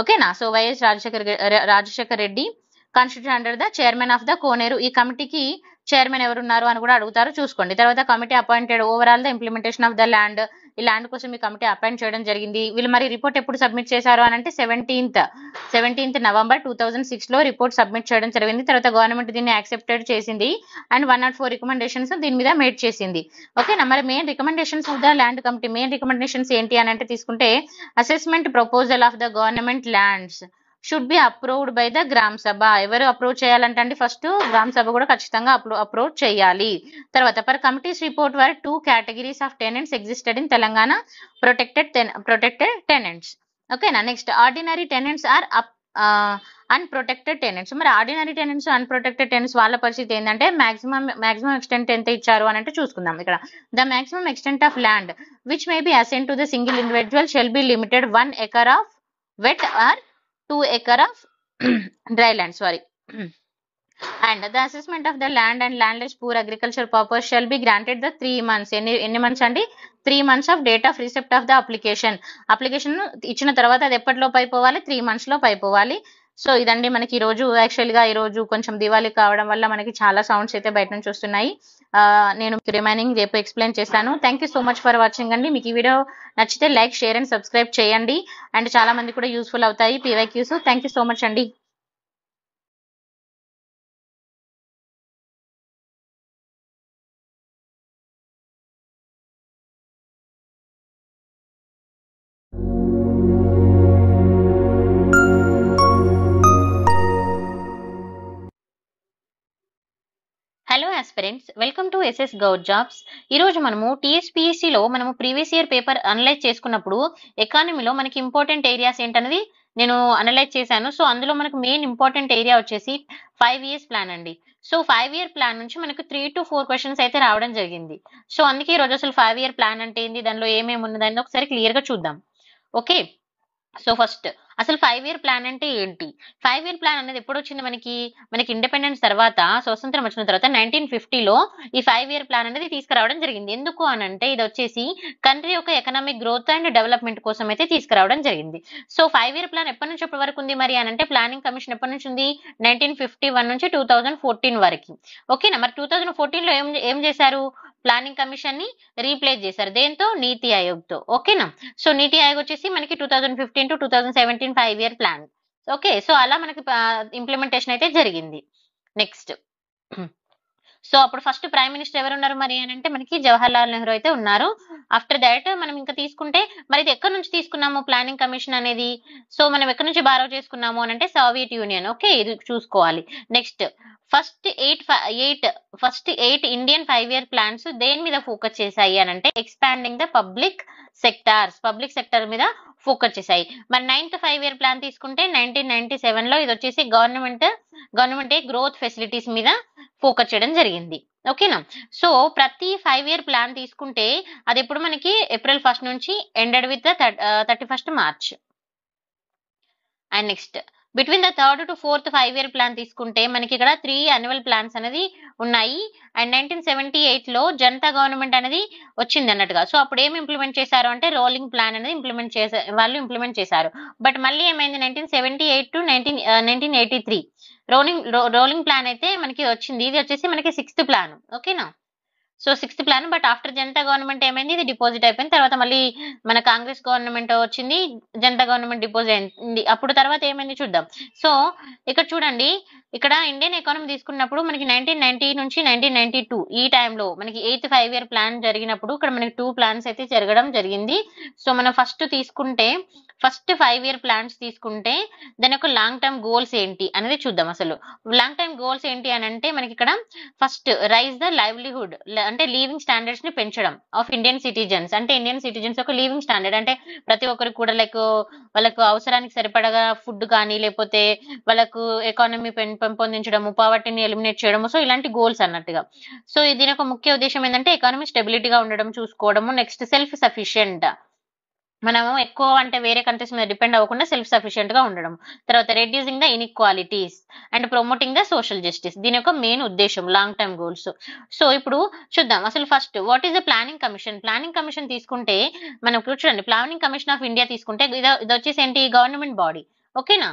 A: ఓకేనా so YS Rajasekhar Rajasekhar Reddy constitute under the chairman of the Koneru ఈ కమిటీకి చైర్మన్ ఎవరున్నారు అని కూడా అడుగుతారు చూసుకోండి తర్వాత committee appointed overall the implementation of the land ఈ ల్యాండ్ కోసం మీ కమిటీ అపాయింట్ చేయడం జరిగింది వీళ్ళు మరి రిపోర్ట్ ఎప్పుడు సబ్మిట్ చేశారు అని అంటే seventeenth seventeenth November two thousand six లో రిపోర్ట్ సబ్మిట్ చేయడం జరిగింది తర్వాత గవర్నమెంట్ దీన్ని యాక్సెప్టెడ్ చేసింది and one not four recommendations దీని మీద మేడ్ చేసింది ఓకేనా మరి main recommendations of the land committee main recommendations ఏంటి అని అంటే తీసుకుంటే assessment proposal of the government lands should be approved by the Gram Sabha ఎవరు అప్రూవ్ చేయాలంటే ఫస్ట్ గ్రామ సభ కూడా ఖచ్చితంగా అప్రూవ్ అప్రూవ్ చేయాలి తర్వాత per committee's report were two categories of tenants existed in Telangana protected protected tenants ఓకేనా next ordinary tenants or up unprotected tenants మరి ఆర్డినరీ టెనెంట్స్ అన్ప్రొటెక్టెడ్ టెనెంట్స్ వాళ్ళ పరిస్థితి ఏంటంటే మాక్సిమం మాక్సిమం ఎక్స్టెంట్ ఎంత ఇచ్చారు అని అంటే చూసుకుందాం ఇక్కడ the maximum extent of land which may be assent to the single individual shall be limited one acre of wet or two acre of dry land sorry and the assessment of the land and landless poor agriculture purpose shall be granted the three months ఎన్ని ఎన్ని months అండి three months of date of receipt of the application application ఇచ్చిన తర్వాత అది ఎప్పటిలోపు అయిపోవాలి three months లోపు అయిపోవాలి so ఇదండి మనకి ఈరోజు యాక్చువల్గా ఈరోజు కొంచెం దివాళీ కావడం వల్ల మనకి చాలా సౌండ్స్ అయితే బయట నుంచి వస్తున్నాయి నేను రిమైనింగ్ రేపు ఎక్స్ప్లెయిన్ చేస్తాను thank so much for watching అండి మీకు ఈ వీడియో నచ్చితే లైక్ షేర్ అండ్ సబ్స్క్రైబ్ చేయండి అండ్ చాలా మంది కూడా యూస్ఫుల్ అవుతాయి పీవైక్యూస్ థ్యాంక్ సో మచ్ అండి friends welcome to SS Gaur jobs రోజు మనము టీఎస్పీఎస్సీలో e మనము ప్రీవియస్ ఇయర్ పేపర్ అనలైజ్ చేసుకున్నప్పుడు ఎకానమీలో మనకి ఇంపార్టెంట్ ఏరియాస్ ఏంటనేది నేను అనలైజ్ చేశాను సో అందులో మనకు మెయిన్ ఇంపార్టెంట్ ఏరియా వచ్చేసి ఫైవ్ ఇయర్స్ ప్లాన్ అండి సో ఫైవ్ ఇయర్ ప్లాన్ నుంచి మనకు త్రీ టు ఫోర్ క్వశ్చన్స్ అయితే రావడం జరిగింది సో అందుకే రోజు అసలు ఫైవ్ ఇయర్ ప్లాన్ అంటే ఏంది దానిలో ఏమేమి ఉన్నదని ఒకసారి క్లియర్ గా చూద్దాం ఓకే సో ఫస్ట్ అసలు ఫైవ్ ఇయర్ ప్లాన్ అంటే ఏంటి ఫైవ్ ఇయర్ ప్లాన్ అనేది ఎప్పుడు వచ్చింది మనకి మనకి ఇండిపెండెన్స్ తర్వాత స్వతంత్రం వచ్చిన తర్వాత నైన్టీన్ ఫిఫ్టీలో ఈ ఫైవ్ ఇయర్ ప్లాన్ అనేది తీసుకురావడం జరిగింది ఎందుకు అని అంటే ఇది వచ్చేసి కంట్రీ యొక్క ఎకనామిక్ గ్రోత్ అండ్ డెవలప్మెంట్ కోసం అయితే తీసుకురావడం జరిగింది సో ఫైవ్ ఇయర్ ప్లాన్ ఎప్పటి నుంచి ఎప్పటి వరకు ఉంది మరి అని అంటే ప్లానింగ్ కమిషన్ ఎప్పటి నుంచి ఉంది నైన్టీన్ ఫిఫ్టీ వన్ నుంచి టూ థౌజండ్ ఫోర్టీన్ వరకు ఓకేనా మరి టూ థౌజండ్ ఫోర్టీన్లో ఏం ఏం చేశారు ప్లానింగ్ కమిషన్ ని రీప్లేస్ చేశారు దేంతో నీతి ఆయోగ్ తో ఓకేనా సో నీతి ఆయోగ్ వచ్చేసి మనకి two thousand fifteen to two thousand seventeen five year plan okay so అలా మనకి ఇంప్లిమెంటేషన్ అయితే జరిగింది నెక్స్ట్ సో అప్పుడు ఫస్ట్ ప్రైమ్ మినిస్టర్ ఎవరు ఉన్నారు మరి అని అంటే మనకి జవహర్ లాల్ నెహ్రూ అయితే ఉన్నారు ఆఫ్టర్ దాట్ మనం ఇంకా తీసుకుంటే మరి ఇది ఎక్కడి నుంచి తీసుకున్నాము ప్లానింగ్ కమిషన్ అనేది సో మనం ఎక్కడి నుంచి బారో చేసుకున్నాము అని అంటే సోవియట్ యూనియన్ ఓకే ఇది చూసుకోవాలి next first eight eight first eight Indian five year plans దేని మీద ఫోకస్ చేశాయి అని అంటే expanding the public sectors public sector మీద ఫోకస్ చేశాయి మరి నైన్త్ ఫైవ్ ఇయర్ ప్లాన్ తీసుకుంటే నైన్టీన్ నైన్టీ సెవెన్ లో ఇది వచ్చేసి గవర్నమెంట్ గవర్నమెంట్ గ్రోత్ ఫెసిలిటీస్ మీద ఫోకస్ చేయడం జరిగింది ఓకేనా సో ప్రతి ఫైవ్ ఇయర్ ప్లాన్ తీసుకుంటే అది ఎప్పుడు మనకి ఏప్రిల్ ఫస్ట్ నుంచి ended with thirty first March and next between the third to fourth five year plan తీసుకుంటే మనకి ఇక్కడ త్రీ యాన్యువల్ ప్లాన్స్ అనేది ఉన్నాయి అండ్ నైన్టీన్ సెవెంటీ ఎయిట్ లో జనతా గవర్నమెంట్ అనేది వచ్చింది అన్నట్టుగా సో అప్పుడు ఏం ఇంప్లిమెంట్ చేశారు అంటే రోలింగ్ ప్లాన్ అనేది ఇంప్లిమెంట్ చేసే వాళ్ళు ఇంప్లిమెంట్ చేశారు బట్ మళ్ళీ ఏమైంది nineteen seventy eight to nineteen nineteen eighty three rolling rolling plan అయితే మనకి వచ్చింది ఇది వచ్చేసి మనకి సిక్స్త్ ప్లాన్ ఓకేనా so sixth plan but after Janata government ఏమైంది ఇది డిపాజిట్ అయిపోయింది తర్వాత మళ్ళీ మన కాంగ్రెస్ గవర్నమెంట్ వచ్చింది జనతా గవర్నమెంట్ డిపాజిట్ అయింది అప్పుడు తర్వాత ఏమైంది చూద్దాం సో ఇక్కడ చూడండి ఇక్కడ ఇండియన్ ఎకానమీ తీసుకున్నప్పుడు మనకి నైన్టీన్ నైన్టీ నుంచి నైన్టీన్ నైన్టీ టూ ఈ టైంలో మనకి ఎయిత్ ఫైవ్ ఇయర్ ప్లాన్ జరిగినప్పుడు ఇక్కడ మనకి టూ ప్లాన్స్ అయితే జరగడం జరిగింది సో మనం ఫస్ట్ తీసుకుంటే ఫస్ట్ ఫైవ్ ఇయర్ ప్లాన్స్ తీసుకుంటే దాని యొక్క లాంగ్ టర్మ్ గోల్స్ ఏంటి అనేది చూద్దాం అసలు లాంగ్ టర్మ్ గోల్స్ ఏంటి అని అంటే మనకి ఇక్కడ ఫస్ట్ రైజ్ ద లైవ్లీహుడ్ అంటే లివింగ్ స్టాండర్డ్స్ ని పెంచడం ఆఫ్ ఇండియన్ సిటిజన్స్ అంటే ఇండియన్ సిటిజన్స్ యొక్క లివింగ్ స్టాండర్డ్ అంటే ప్రతి ఒక్కరు కూడా లైక్ వాళ్ళకు అవసరానికి సరిపడగా ఫుడ్ కానీ లేకపోతే వాళ్ళకు ఎకానమీ పెంప పెంపొందించడము పావర్టీని ఎలిమినేట్ చేయడము సో ఇలాంటి గోల్స్ అన్నట్టుగా సో దీని యొక్క ముఖ్య ఉద్దేశం ఏంటంటే ఎకానమీ స్టెబిలిటీగా ఉండడం చూసుకోవడము నెక్స్ట్ సెల్ఫ్ సఫిషియెంట్ మనము ఎక్కువ అంటే వేరే కంట్రీస్ మీద డిపెండ్ అవ్వకుండా సెల్ఫ్ సఫిషియెంట్ గా ఉండడం తర్వాత reducing the inequalities and promoting the social justice దీని యొక్క మెయిన్ ఉద్దేశం లాంగ్ టర్మ్ గోల్స్ సో ఇప్పుడు చూద్దాం అసలు first what is the planning commission planning commission తీసుకుంటే మనం చూడండి ప్లానింగ్ కమిషన్ ఆఫ్ ఇండియా తీసుకుంటే ఇది వచ్చేసి ఏంటి గవర్నమెంట్ బాడీ ఓకేనా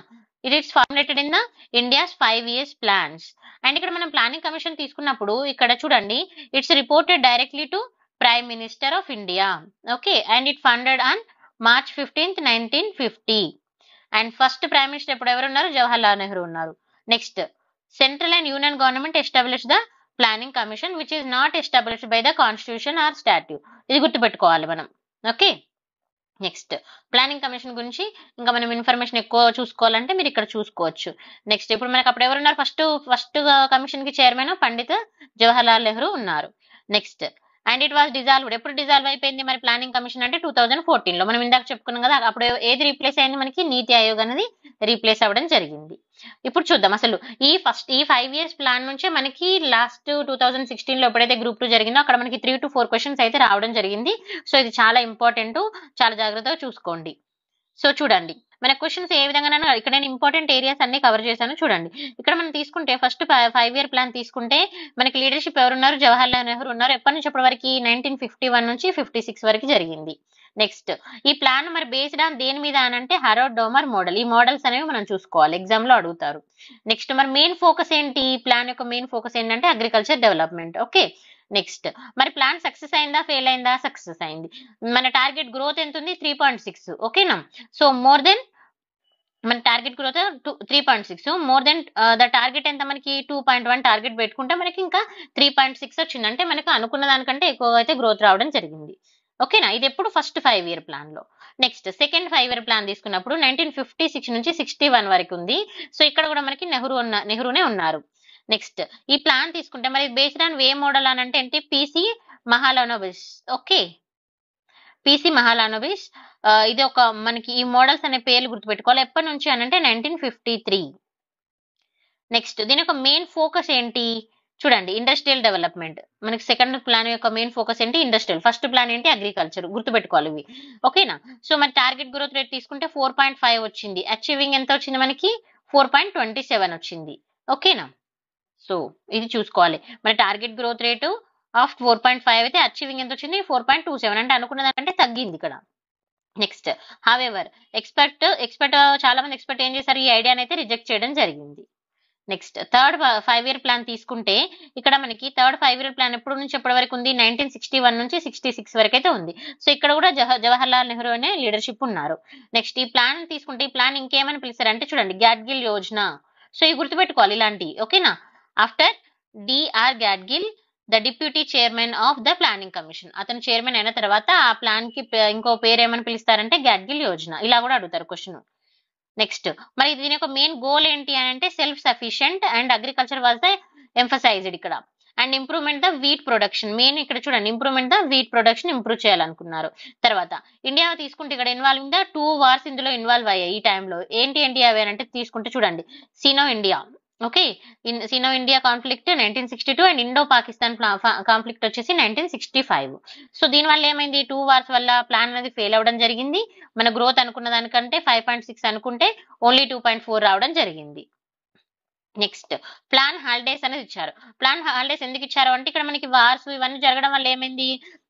A: it it's formulated in the India's five years plans and ఇక్కడ మనం ప్లానింగ్ కమిషన్ తీసుకున్నప్పుడు ఇక్కడ చూడండి it's reported directly to prime minister of India okay and it funded on March fifteenth nineteen fifty and first prime minister ఎప్పుడు ఎవరు ఉన్నారు జవహర్లాల్ నెహ్రూ ఉన్నారు next central and union government establish the planning commission which is not established by the constitution or statute ఇది గుర్తుపెట్టుకోవాలి మనం okay next planning commission గురించి ఇంకా మనం ఇన్ఫర్మేషన్ ఎక్కువ చూసుకోవాలంటే మీరు ఇక్కడ చూసుకోవచ్చు నెక్స్ట్ ఇప్పుడు మనకి అప్పుడు ఎవరున్నారు ఫస్ట్ ఫస్ట్ కమిషన్ కి చైర్మన్ పండిత్ జవహర్లాల్ నెహ్రూ ఉన్నారు next and it was dissolve ఎప్పుడు డిజాల్వ్ అయిపోయింది మరి ప్లానింగ్ కమిషన్ అంటే టూ థౌజండ్ ఫోర్టీన్ లో మనం ఇందాక చెప్పుకున్నాం కదా అప్పుడు ఏది రీప్లేస్ అయింది మనకి నీతి ఆయోగ్ అనేది రీప్లేస్ అవ్వడం జరిగింది ఇప్పుడు చూద్దాం అసలు ఈ ఫస్ట్ ఈ ఫైవ్ ఇయర్స్ ప్లాన్ నుంచే మనకి లాస్ట్ టూ థౌజండ్ సిక్స్టీన్ లో ఎప్పుడైతే గ్రూప్ టూ జరిగిందో అక్కడ మనకి త్రీ టు ఫోర్ క్వశ్చన్స్ అయితే రావడం జరిగింది సో ఇది చాలా ఇంపార్టెంట్ చాలా జాగ్రత్తగా చూసుకోండి సో చూడండి మన క్వశ్చన్స్ ఏ విధంగా ఇక్కడ నేను ఇంపార్టెంట్ ఏరియాస్ అన్ని కవర్ చేశాను చూడండి ఇక్కడ మనం తీసుకుంటే ఫస్ట్ ఫైవ్ ఇయర్ ప్లాన్ తీసుకుంటే మనకి లీడర్షిప్ ఎవరున్నారు లాల్ నెహ్రూ ఉన్నారు ఎప్పటి నుంచి ఇప్పటి వరకు నైన్టీన్ ఫిఫ్టీ వన్ నుంచి ఫిఫ్టీ సిక్స్ వరకు జరిగింది నెక్స్ట్ ఈ ప్లాన్ మరి బేస్డ్ ఆన్ దేని మీద అనంటే హరో డోమర్ మోడల్ ఈ మోడల్స్ అనేవి మనం చూసుకోవాలి ఎగ్జామ్ లో అడుగుతారు నెక్స్ట్ మరి మెయిన్ ఫోకస్ ఏంటి ఈ ప్లాన్ యొక్క మెయిన్ ఫోకస్ ఏంటంటే అగ్రికల్చర్ డెవలప్మెంట్ ఓకే నెక్స్ట్ మరి ప్లాన్ సక్సెస్ అయిందా ఫెయిల్ అయిందా సక్సెస్ అయింది మన టార్గెట్ గ్రోత్ ఎంత ఉంది త్రీ పాయింట్ సిక్స్ ఓకేనా సో మోర్ దెన్ మన target growth two three point six more than the target ఎంత మనకి టూ పాయింట్ వన్ టార్గెట్ పెట్టుకుంటే మనకి ఇంకా త్రీ పాయింట్ సిక్స్ వచ్చింది అంటే మనకు అనుకున్న దానికంటే ఎక్కువ అయితే గ్రోత్ రావడం జరిగింది ఓకేనా ఇది ఎప్పుడు ఫస్ట్ ఫైవ్ ఇయర్ ప్లాన్ లో next second five year plan తీసుకున్నప్పుడు నైన్టీన్ ఫిఫ్టీ సిక్స్ నుంచి సిక్స్టీ వన్ వరకు ఉంది సో ఇక్కడ కూడా మనకి నెహ్రూ ఉన్న నెహ్రూనే ఉన్నారు నెక్స్ట్ ఈ ప్లాన్ తీసుకుంటే మరి బేస్డ్ ఆన్ వే మోడల్ అని అంటే ఏంటి PC Mahalanobis okay PC Mahalanobis ఇది ఒక మనకి ఈ మోడల్స్ అనే పేర్లు గుర్తుపెట్టుకోవాలి ఎప్పటి నుంచి అని అంటే నైన్టీన్ ఫిఫ్టీ త్రీ నెక్స్ట్ దీని యొక్క మెయిన్ ఫోకస్ ఏంటి చూడండి ఇండస్ట్రియల్ డెవలప్మెంట్ మనకి సెకండ్ ప్లాన్ యొక్క మెయిన్ ఫోకస్ ఏంటి ఇండస్ట్రియల్ ఫస్ట్ ప్లాన్ ఏంటి అగ్రికల్చర్ గుర్తుపెట్టుకోవాలి ఇవి ఓకేనా సో మరి టార్గెట్ గ్రోత్ రేట్ తీసుకుంటే ఫోర్ పాయింట్ ఫైవ్ వచ్చింది అచీవింగ్ ఎంత వచ్చింది మనకి ఫోర్ పాయింట్ ట్వంటీ సెవెన్ వచ్చింది ఓకేనా సో ఇది చూసుకోవాలి మరి target growth rate of four point five అయితే అచీవింగ్ ఎంత వచ్చింది ఫోర్ పాయింట్ టూ సెవెన్ అంటే అనుకున్న దానికంటే తగ్గింది ఇక్కడ నెక్స్ట్ హావెవర్ ఎక్స్పర్ట్ ఎక్స్పర్ట్ చాలా మంది ఎక్స్పర్ట్ ఏం చేశారు ఈ ఐడియాని అయితే రిజెక్ట్ చేయడం జరిగింది next third five year plan తీసుకుంటే ఇక్కడ మనకి థర్డ్ ఫైవ్ ఇయర్ ప్లాన్ ఎప్పుడు నుంచి ఎప్పటి వరకు ఉంది నైన్టీన్ సిక్స్టీ వన్ నుంచి సిక్స్టీ సిక్స్ వరకు అయితే ఉంది సో ఇక్కడ కూడా జవహర్ లాల్ నెహ్రూ అనే లీడర్షిప్ ఉన్నారు నెక్స్ట్ ఈ ప్లాన్ తీసుకుంటే ఈ ప్లాన్ ఇంకేమని అంటే చూడండి గ్యాడ్గిల్ యోజన సో ఇవి గుర్తుపెట్టుకోవాలి ఇలాంటి ఓకేనా after DR Gadgil the deputy chairman of the planning commission అతను చైర్మన్ అయిన తర్వాత ఆ ప్లాన్ కి ఇంకో పేరు ఏమని పిలుస్తారంటే గ్యాడ్గిల్ యోజన ఇలా కూడా అడుగుతారు క్వశ్చన్ నెక్స్ట్ మరి దీని యొక్క మెయిన్ గోల్ ఏంటి అని అంటే self sufficient and agriculture was the emphasized ఇక్కడ and improvement the wheat production main ఇక్కడ చూడండి improvement the wheat production improve చేయాలనుకున్నారు తర్వాత ఇండియా తీసుకుంటే ఇక్కడ ఇన్వాల్వ్ ద టూ వార్స్ ఇందులో ఇన్వాల్వ్ అయ్యాయి ఈ టైంలో ఏంటి ఇండియా అవి అంటే తీసుకుంటే చూడండి Sino India okay in Sino India conflict nineteen sixty two and Indo Pakistan conflict వచ్చేసి నైన్టీన్ సిక్స్టీ ఫైవ్ సో దీనివల్ల ఏమైంది టూ వార్స్ వల్ల ప్లాన్ అనేది ఫెయిల్ అవ్వడం జరిగింది మన గ్రోత్ అనుకున్న దానికంటే ఫైవ్ పాయింట్ సిక్స్ అనుకుంటే ఓన్లీ టూ పాయింట్ ఫోర్ రావడం జరిగింది నెక్స్ట్ ప్లాన్ హాలిడేస్ అనేది ఇచ్చారు ప్లాన్ హాలిడేస్ ఎందుకు ఇచ్చారు అంటే ఇక్కడ మనకి వార్స్ ఇవన్నీ జరగడం వల్ల ఏమైంది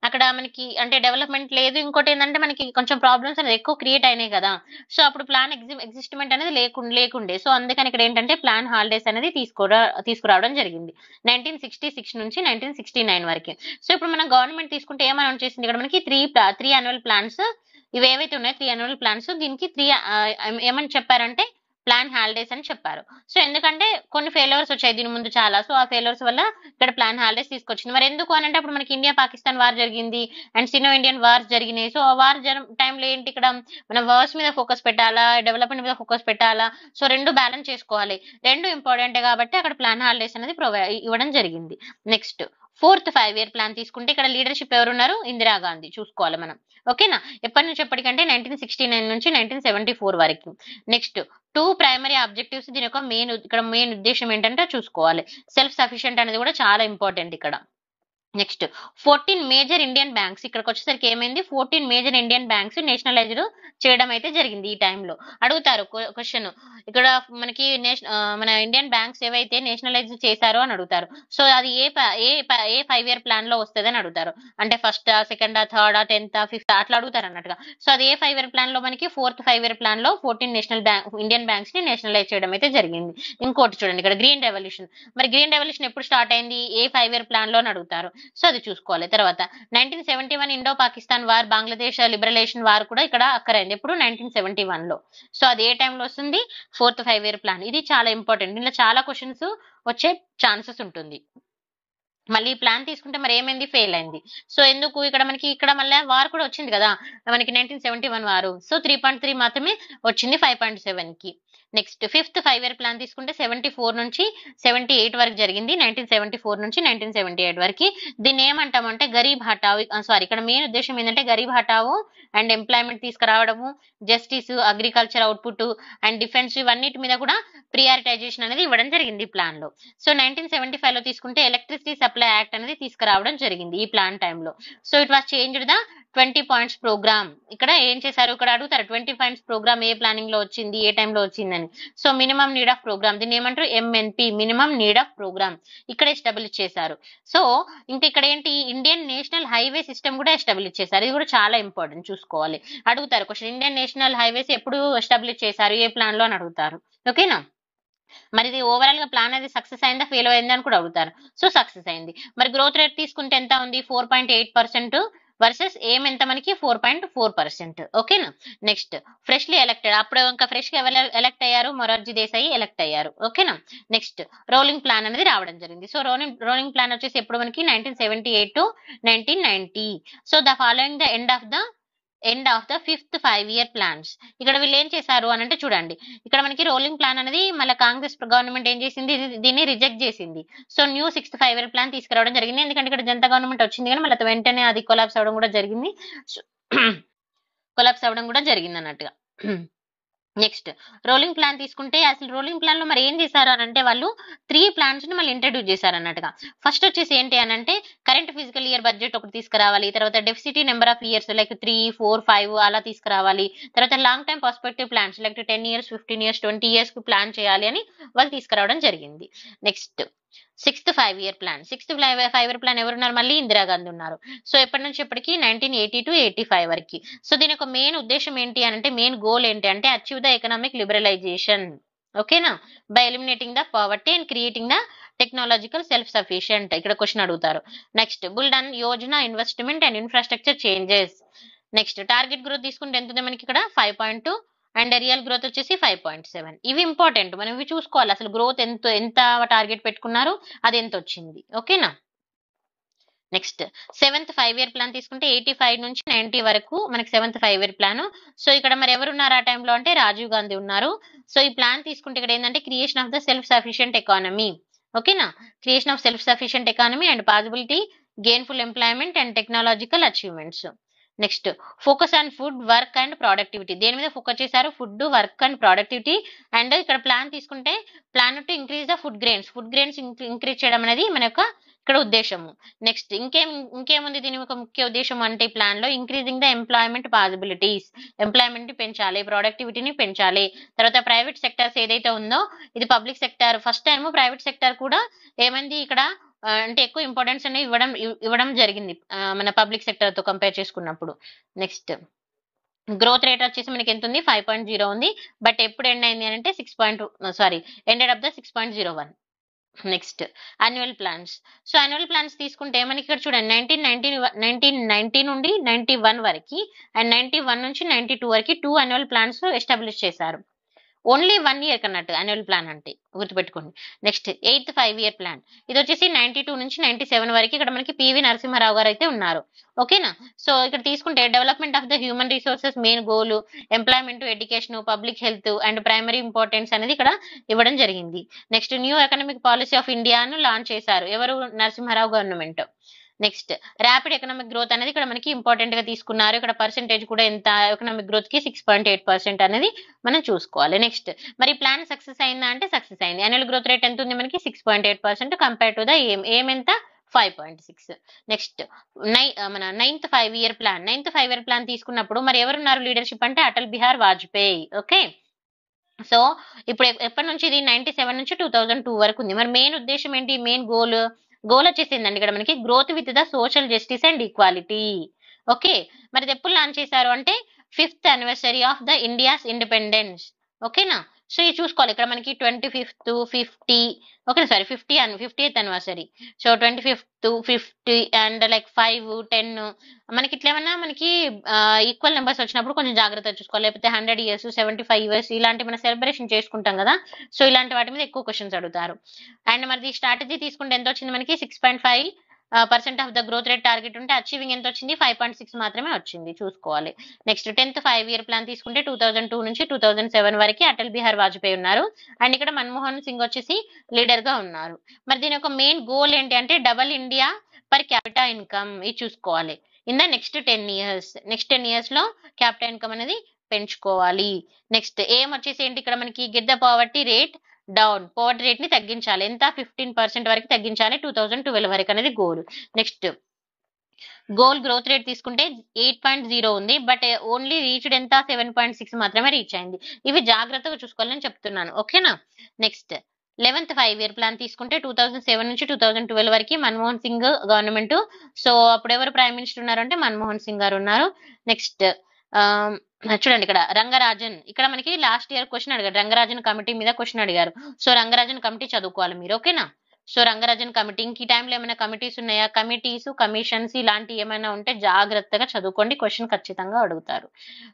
A: అక్కడ మనకి అంటే డెవలప్మెంట్ లేదు ఇంకోటి ఏంటంటే మనకి కొంచెం ప్రాబ్లమ్స్ అనేది ఎక్కువ క్రియేట్ అయినాయి కదా సో అప్పుడు ప్లాన్ ఎగ్జి ఎగ్జిస్ట్మెంట్ అనేది లేకుండా లేకుండే సో అందుకని ఇక్కడ ఏంటంటే ప్లాన్ హాలిడేస్ అనేది తీసుకోరా తీసుకురావడం జరిగింది నైన్టీన్ సిక్స్టీ సిక్స్ నుంచి నైన్టీన్ సిక్స్టీ నైన్ వరకు సో ఇప్పుడు మనం గవర్నమెంట్ తీసుకుంటే ఏమని చేసింది ఇక్కడ మనకి త్రీ త్రీ యాన్యువల్ ప్లాన్స్ ఇవి ఏవైతే ఉన్నాయో త్రీ యాన్యువల్ ప్లాన్స్ దీనికి త్రీ ఏమని చెప్పారంటే ప్లాన్ హాలిడేస్ అని చెప్పారు సో ఎందుకంటే కొన్ని ఫెయిలవర్స్ వచ్చాయి దీని ముందు చాలా సో ఆ ఫెయిలవర్స్ వల్ల ఇక్కడ ప్లాన్ హాలిడేస్ తీసుకొచ్చింది మరి ఎందుకు అని అంటే అప్పుడు మనకి ఇండియా పాకిస్తాన్ వార్ జరిగింది అండ్ సినో ఇండియన్ వార్స్ జరిగినాయి సో ఆ వార్ టైంలో ఏంటి ఇక్కడ మన వార్స్ మీద ఫోకస్ పెట్టాలా డెవలప్మెంట్ మీద ఫోకస్ పెట్టాలా సో రెండు బ్యాలెన్స్ చేసుకోవాలి రెండు ఇంపార్టెంట్ కాబట్టి అక్కడ ప్లాన్ హాలిడేస్ అనేది ప్రొవైడ్ ఇవ్వడం జరిగింది next fourth five year plan తీసుకుంటే ఇక్కడ లీడర్షిప్ ఎవరున్నారు ఇందిరాగాంధీ చూసుకోవాలి మనం ఓకేనా ఎప్పటి నుంచి ఎప్పటికంటే నైన్టీన్ సిక్స్టీ నైన్ నుంచి నైన్టీన్ సెవెంటీ ఫోర్ వరకు నెక్స్ట్ టూ ప్రైమరీ ఆబ్జెక్టివ్స్ దీని యొక్క మెయిన్ ఇక్కడ మెయిన్ ఉద్దేశం ఏంటంటే చూసుకోవాలి సెల్ఫ్ సఫిషియెంట్ అనేది కూడా చాలా ఇంపార్టెంట్ ఇక్కడ next fourteen major Indian banks ఇక్కడికి వచ్చేసరికి ఏమైంది fourteen major Indian banks nationalise చేయడం అయితే జరిగింది ఈ టైంలో అడుగుతారు క్వశ్చన్ ఇక్కడ మనకి మన ఇండియన్ బ్యాంక్స్ ఏవైతే నేషనలైజ్ చేశారో అని అడుగుతారు సో అది ఏ ఏ ఏ ఫైవ్ ఇయర్ ప్లాన్ లో వస్తుంది అని అడుగుతారు అంటే first second third tenth fifth అట్లా అడుగుతారు అన్నట్టుగా సో అది ఏ ఫైవ్ ఇయర్ ప్లాన్ లో మనకి ఫోర్త్ ఫైవ్ ఇయర్ ప్లాన్ లో fourteen national bank Indian banks ని నేషనలైజ్ చేయడం అయితే జరిగింది ఇంకోటి చూడండి ఇక్కడ గ్రీన్ రెవల్యూషన్ మరి గ్రీన్ రెవల్యూషన్ ఎప్పుడు స్టార్ట్ అయింది ఏ ఫైవ్ ఇయర్ ప్లాన్ లో అని అడుగుతారు సో అది చూసుకోవాలి తర్వాత nineteen seventy one Indo Pakistan war Bangladesh liberation war కూడా ఇక్కడ అక్కరైంది ఎప్పుడు నైన్టీన్ సెవెంటీ వన్ లో సో అది ఏ టైంలో వస్తుంది ఫోర్త్ ఫైవ్ ఇయర్ ప్లాన్ ఇది చాలా ఇంపార్టెంట్ ఇందులో చాలా క్వశ్చన్స్ వచ్చే ఛాన్సెస్ ఉంటుంది మళ్ళీ ప్లాన్ తీసుకుంటే మరి ఏమైంది ఫెయిల్ అయింది సో ఎందుకు ఇక్కడ మనకి ఇక్కడ మళ్ళీ వార్ కూడా వచ్చింది కదా మనకి నైన్టీన్ సెవెంటీ వన్ వారు సో త్రీ పాయింట్ త్రీ మాత్రమే వచ్చింది ఫైవ్ పాయింట్ సెవెన్ కి next fifth five year plan తీసుకుంటే సెవెంటీ ఫోర్ నుంచి సెవెంటీ ఎయిట్ వరకు జరిగింది నైన్టీన్ సెవెంటీ ఫోర్ నుంచి నైన్టీన్ సెవెంటీ ఎయిట్ వరకు దీన్ని ఏమంటామంటే గరీబ్ హటావ్ సారీ ఇక్కడ మెయిన్ ఉద్దేశం ఏంటంటే గరీబ్ హటావ్ అండ్ ఎంప్లాయ్మెంట్ తీసుకురావడము justice agriculture output and defence ఇవన్నిటి మీద కూడా ప్రియారిటైజేషన్ అనేది ఇవ్వడం జరిగింది ఈ ప్లాన్ లో సో నైన్టీన్ సెవెంటీ ఫైవ్ లో తీసుకుంటే ఎలక్ట్రిసిటీ సప్లై యాక్ట్ అనేది తీసుకురావడం జరిగింది ఈ ప్లాన్ టైంలో so it was change the twenty points programme ఇక్కడ ఏం చేశారు ఇక్కడ అడుగుతారు ట్వంటీ పాయింట్స్ ప్రోగ్రామ్ ఏ ప్లానింగ్ లో వచ్చింది ఏ టైంలో వచ్చింది అని so minimum need of programme దీన్ని ఏమంటారు MNP minimum need of programme ఇక్కడ ఎస్టాబ్లిష్ చేశారు సో ఇంకా ఇక్కడ ఏంటి ఇండియన్ నేషనల్ హైవే సిస్టమ్ కూడా ఎస్టాబ్లిష్ చేశారు ఇది కూడా చాలా ఇంపార్టెంట్ చూసుకోవాలి అడుగుతారు క్వశ్చన్ ఇండియన్ నేషనల్ హైవేస్ ఎప్పుడు ఎస్టాబ్లిష్ చేశారు ఏ ప్లాన్ లో అని అడుగుతారు ఓకేనా మరి ఇది ఓవరాల్ గా ప్లాన్ అది సక్సెస్ అయిందా ఫెయిల్ అయిందా అని కూడా అడుగుతారు సో సక్సెస్ అయింది మరి గ్రోత్ రేట్ తీసుకుంటే ఎంత ఉంది four point eight percent versus ఏం ఎంత మనకి ఫోర్ పాయింట్ ఫోర్ పర్సెంట్ ఓకేనా నెక్స్ట్ ఫ్రెష్లీ ఎలక్టెడ్ అప్పుడు ఇంకా ఫ్రెష్ ఫ్రెష్గా ఎలక్ట్ అయ్యారు మొరార్జీ దేశాయి ఎలక్ట్ అయ్యారు ఓకేనా నెక్స్ట్ రోలింగ్ ప్లాన్ అనేది రావడం జరిగింది సో రోలింగ్ రోలింగ్ ప్లాన్ వచ్చేసి ఎప్పుడు మనకి nineteen seventy eight to nineteen ninety so the following the end of the end of the fifth five year plans ఇక్కడ వీళ్ళు ఏం చేశారు అని అంటే చూడండి ఇక్కడ మనకి రోలింగ్ ప్లాన్ అనేది మళ్ళీ కాంగ్రెస్ గవర్నమెంట్ ఏం చేసింది దీన్ని రిజెక్ట్ చేసింది so new sixth five year plan తీసుకురావడం జరిగింది ఎందుకంటే ఇక్కడ జనతా గవర్నమెంట్ వచ్చింది కానీ మళ్ళీ వెంటనే అది కొలాబ్స్ అవడం కూడా జరిగింది కొలాబ్స్ (clears throat) అవడం కూడా జరిగింది అన్నట్టుగా నెక్స్ట్ రోలింగ్ ప్లాన్ తీసుకుంటే అసలు రోలింగ్ ప్లాన్ లో మరి ఏం చేశారు అని అంటే వాళ్ళు త్రీ ప్లాన్స్ ని మళ్ళీ ఇంట్రడ్యూస్ చేశారు అన్నట్టుగా ఫస్ట్ వచ్చేసి ఏంటి అని అంటే కరెంట్ ఫిజికల్ ఇయర్ బడ్జెట్ ఒకటి తీసుకురావాలి తర్వాత deficit number of years like three four five అలా తీసుకురావాలి తర్వాత long time perspective plans like ten years fifteen years twenty years కు ప్లాన్ చేయాలి అని వాళ్ళు తీసుకురావడం జరిగింది next sixth five year plan sixth five year plan ఎవరున్నారు మళ్ళీ ఇందిరాగాంధీ ఉన్నారు సో ఎప్పటి నుంచి ఇప్పటికి nineteen eighty two eighty five వరకు సో దీని యొక్క మెయిన్ ఉద్దేశం ఏంటి అంటే మెయిన్ గోల్ ఏంటి అంటే అచీవ్ ద ఎకనామిక్ లిబరలైజేషన్ ఓకేనా by eliminating the poverty and creating the technological self sufficient ఇక్కడ క్వశ్చన్ అడుగుతారు నెక్స్ట్ బుల్ డన్ Yojana investment and infrastructure changes next target growth తీసుకుంటే ఎంత ఉంది మనకి ఇక్కడ five point two and real growth వచ్చేసి ఫైవ్ పాయింట్ సెవెన్ ఇవి ఇంపార్టెంట్ మనం ఇవి చూసుకోవాలి అసలు గ్రోత్ ఎంత ఎంత టార్గెట్ పెట్టుకున్నారు అది ఎంత వచ్చింది ఓకేనా next seventh five year plan తీసుకుంటే ఎయిటీ ఫైవ్ నుంచి నైన్టీ వరకు మనకి seventh five year plan so ఇక్కడ మరి ఎవరు ఉన్నారు ఆ టైంలో అంటే రాజీవ్ గాంధీ ఉన్నారు సో ఈ ప్లాన్ తీసుకుంటే ఇక్కడ ఏంటంటే creation of the self sufficient economy ఓకేనా creation of self sufficient economy and possibility gainful employment and technological achievements next focus on food work and productivity దేని మీద ఫోకస్ చేశారు food work and productivity and ఇక్కడ plan తీసుకుంటే plan to increase the food grains food grains increase చేయడం అనేది మన యొక్క ఇక్కడ ఉద్దేశము నెక్స్ట్ ఇంకేం ఇంకేముంది దీని యొక్క ముఖ్య ఉద్దేశం అంటే ఈ ప్లాన్ లో increasing the employment possibilities employment పెంచాలి ప్రొడక్టివిటీని పెంచాలి తర్వాత ప్రైవేట్ సెక్టర్స్ ఏదైతే ఉందో ఇది public sector first time private sector కూడా ఏమైంది ఇక్కడ అంటే ఎక్కువ ఇంపార్టెన్స్ అనేది ఇవ్వడం ఇవ్వడం జరిగింది. మన పబ్లిక్ సెక్టార్‌తో కంపేర్ చేసుకున్నప్పుడు. నెక్స్ట్ గ్రోత్ రేట్ వచ్చేసి మనకి ఎంత ఉంది. ఫైవ్ పాయింట్ జీరో ఉంది బట్ ఎప్పుడు ఎండ్ అయింది అంటే six point sorry ended of the one next annual plans. So, annual plans తీసుకుంటే ఇక్కడ చూడండి నైన్టీన్ నైన్టీన్ నుండి వన్ వరకు అండ్ వన్ నుంచి టూ వరకు టూ అన్యువల్ ప్లాన్స్ ఎస్టాబ్లిష్ చేశారు. ఓన్లీ వన్ ఇయర్ కన్నట్టు యాన్యువల్ ప్లాన్ అంటే గుర్తుపెట్టుకోండి next eighth five year plan ఇది వచ్చేసి నైన్టీ టూ నుంచి నైన్టీ సెవెన్ వరకు ఇక్కడ మనకి పివి నరసింహారావు గారు అయితే ఉన్నారు ఓకేనా సో ఇక్కడ తీసుకుంటే development of the human resources main goal employment education public health and primary importance అనేది ఇక్కడ ఇవ్వడం జరిగింది next new economic policy of ఇండియాను లాంచ్ చేశారు ఎవరు Narasimha Rao government next rapid economic growth అనేది ఇక్కడ మనకి ఇంపార్టెంట్ గా తీసుకున్నారు ఇక్కడ పర్సెంటేజ్ కూడా ఎంత ఎకనామిక్ గ్రోత్ కి సిక్స్ పాయింట్ ఎయిట్ పర్సెంట్ అనేది మనం చూసుకోవాలి నెక్స్ట్ మరి ప్లాన్ సక్సెస్ అయిందా అంటే సక్సెస్ అయింది యాన్యువల్ గ్రోత్ రేట్ ఎంత ఉంది మనకి six point eight percent compare to the ఏం ఏం ఎంత ఫైవ్ పాయింట్ సిక్స్ నెక్స్ట్ నై మన ninth five year plan ninth five year plan తీసుకున్నప్పుడు మరి ఎవరున్నారు లీడర్షిప్ అంటే అటల్ బిహార్ వాజ్పేయి ఓకే సో ఇప్పుడు ఎప్పటి నుంచి ఇది నైన్టీ సెవెన్ నుంచి టూ థౌజండ్ టూ వరకు ఉంది మరి మెయిన్ ఉద్దేశం ఏంటి మెయిన్ గోల్ గోల్ వచ్చేసిందండి ఇక్కడ మనకి growth with the social justice and equality okay మరి ఎప్పుడు లాంచ్ చేశారు అంటే fifth anniversary of the India's independence ఓకేనా సో ఇది చూసుకోవాలి ఇక్కడ మనకి twenty fifth fifty okay sorry fifty and fifty eighth anniversary so twenty fifth fifty and like five ten మనకి ఇట్లా ఏమన్నా మనకి ఈక్వల్ నెంబర్స్ వచ్చినప్పుడు కొంచెం జాగ్రత్తగా చూసుకోవాలి లేకపోతే hundred years seventy five years ఇలాంటి మనం సెలబ్రేషన్ చేసుకుంటాం కదా సో ఇలాంటి వాటి మీద ఎక్కువ క్వశ్చన్స్ అడుగుతారు అండ్ మనది స్ట్రాటజీ తీసుకుంటే ఎంత వచ్చింది మనకి six point five percent of the growth rate target ఉంటే అచీవింగ్ ఎంత వచ్చింది ఫైవ్ పాయింట్ సిక్స్ మాత్రమే వచ్చింది చూసుకోవాలి next tenth five year plan తీసుకుంటే టూ థౌసండ్ టూ నుంచి టూ థౌసండ్ సెవెన్ వరకు అటల్ బిహార్ వాజ్పేయి ఉన్నారు అండ్ ఇక్కడ మన్మోహన్ సింగ్ వచ్చేసి లీడర్ గా ఉన్నారు మరి దీని యొక్క మెయిన్ గోల్ ఏంటి అంటే double India per capita income ఇది చూసుకోవాలి in the next ten years next ten years లో క్యాపిటా ఇన్కమ్ అనేది పెంచుకోవాలి నెక్స్ట్ ఏం వచ్చేసి ఏంటి ఇక్కడ మనకి గిద్ద poverty rate down poverty rate ని తగ్గించాలి ఎంత ఫిఫ్టీన్ పర్సెంట్ వరకు తగ్గించాలి టూ థౌసండ్ ట్వెల్వ్ వరకు అనేది goal next goal growth rate తీసుకుంటే ఎయిట్ పాయింట్ జీరో ఉంది బట్ ఓన్లీ రీచ్డ్ ఎంత సెవెన్ పాయింట్ సిక్స్ మాత్రమే రీచ్ అయింది ఇవి జాగ్రత్తగా చూసుకోవాలని చెప్తున్నాను ఓకేనా next eleventh five year plan తీసుకుంటే టూ థౌసండ్ సెవెన్ నుంచి టూ థౌసండ్ ట్వెల్వ్ వరకు మన్మోహన్ సింగ్ గవర్నమెంట్ సో అప్పుడు ఎవరు ప్రైమ్ మినిస్టర్ అంటే మన్మోహన్ సింగ్ గారు ఉన్నారు నెక్స్ట్ చూడండి ఇక్కడ రంగరాజన్ ఇక్కడ మనకి లాస్ట్ ఇయర్ క్వశ్చన్ అడిగారు రంగరాజన్ కమిటీ మీద క్వశ్చన్ అడిగారు సో రంగరాజన్ కమిటీ చదువుకోవాలి మీరు ఓకేనా సో రంగరాజన్ కమిటీ ఇంక ఈ టైంలో ఏమైనా కమిటీస్ ఉన్నాయా కమిటీస్ కమిషన్స్ ఇలాంటి ఏమైనా ఉంటే జాగ్రత్తగా చదువుకోండి క్వశ్చన్ ఖచ్చితంగా అడుగుతారు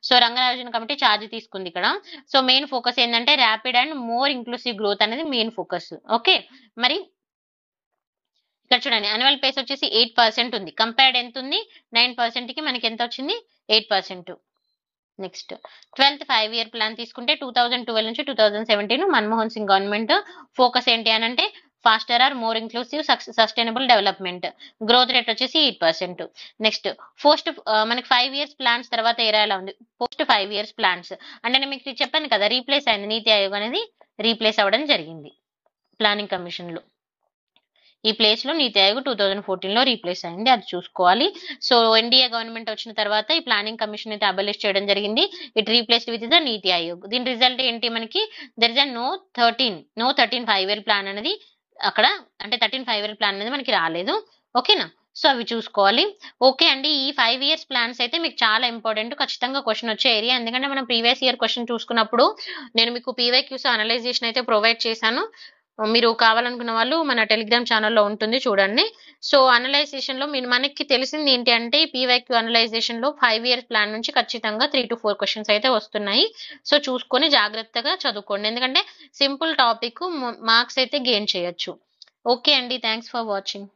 A: సో రంగరాజన్ కమిటీ ఛార్జ్ తీసుకుంది ఇక్కడ సో మెయిన్ ఫోకస్ ఏంటంటే rapid and more inclusive growth అనేది మెయిన్ ఫోకస్ ఓకే మరి ఇక్కడ చూడండి యాన్యువల్ పేస్ వచ్చేసి ఎయిట్ పర్సెంట్ ఉంది కంపేర్డ్ ఎంత ఉంది నైన్ పర్సెంట్ కి మనకి ఎంత వచ్చింది eight percent next twelfth five year plan తీసుకుంటే టూ థౌజండ్ ట్వెల్వ్ నుంచి two thousand seventeen Manmohan Singh government focus ఏంటి అని అంటే faster or more inclusive sustainable development growth rate వచ్చేసి ఎయిట్ పర్సెంట్ నెక్స్ట్ పోస్ట్ మనకి ఫైవ్ ఇయర్స్ ప్లాన్స్ తర్వాత ఏరా ఎలా ఉంది పోస్ట్ ఫైవ్ ఇయర్స్ ప్లాన్స్ అంటే నేను మీకు చెప్పాను కదా రీప్లేస్ అయింది నీతి ఆయోగ్ అనేది రీప్లేస్ అవ్వడం జరిగింది ప్లానింగ్ కమిషన్లో ఈ ప్లేస్ లో నీతి ఆయోగ్ టూ థౌజండ్ లో రీప్లేస్ అయింది అది చూసుకోవాలి సో ఎన్డీఏ గవర్నమెంట్ వచ్చిన తర్వాత ఈ ప్లానింగ్ కమిషన్ అయితే అబలిష్ చేయడం జరిగింది ఇట్ రీప్లేస్ విత్ ద నీతి ఆయోగ్ దీని రిజల్ట్ ఏంటి మనకి there is a no thirteen no thirteen five year plan అనేది అక్కడ అంటే థర్టీన్ ఫైవ్ ఇయర్ ప్లాన్ అనేది మనకి రాలేదు ఓకేనా సో అవి చూసుకోవాలి ఓకే అండి ఈ ఫైవ్ ఇయర్స్ ప్లాన్స్ అయితే మీకు చాలా ఇంపార్టెంట్ ఖచ్చితంగా క్వశ్చన్ వచ్చే ఏరియా ఎందుకంటే మనం ప్రీవియస్ ఇయర్ క్వశ్చన్ చూసుకున్నప్పుడు నేను మీకు పీవైక్యూస్ అనలైజేషన్ అయితే ప్రొవైడ్ చేశాను మీరు కావాలనుకున్న వాళ్ళు మన టెలిగ్రామ్ ఛానల్లో ఉంటుంది చూడండి సో అనలైజేషన్ లో మీరు మనకి తెలిసింది ఏంటి అంటే పీవైక్యూ అనలైజేషన్లో ఫైవ్ ఇయర్స్ ప్లాన్ నుంచి ఖచ్చితంగా త్రీ టు ఫోర్ క్వశ్చన్స్ అయితే వస్తున్నాయి సో చూసుకొని జాగ్రత్తగా చదువుకోండి ఎందుకంటే సింపుల్ టాపిక్ మార్క్స్ అయితే గెయిన్ చేయొచ్చు ఓకే అండి థ్యాంక్స్ ఫర్ వాచింగ్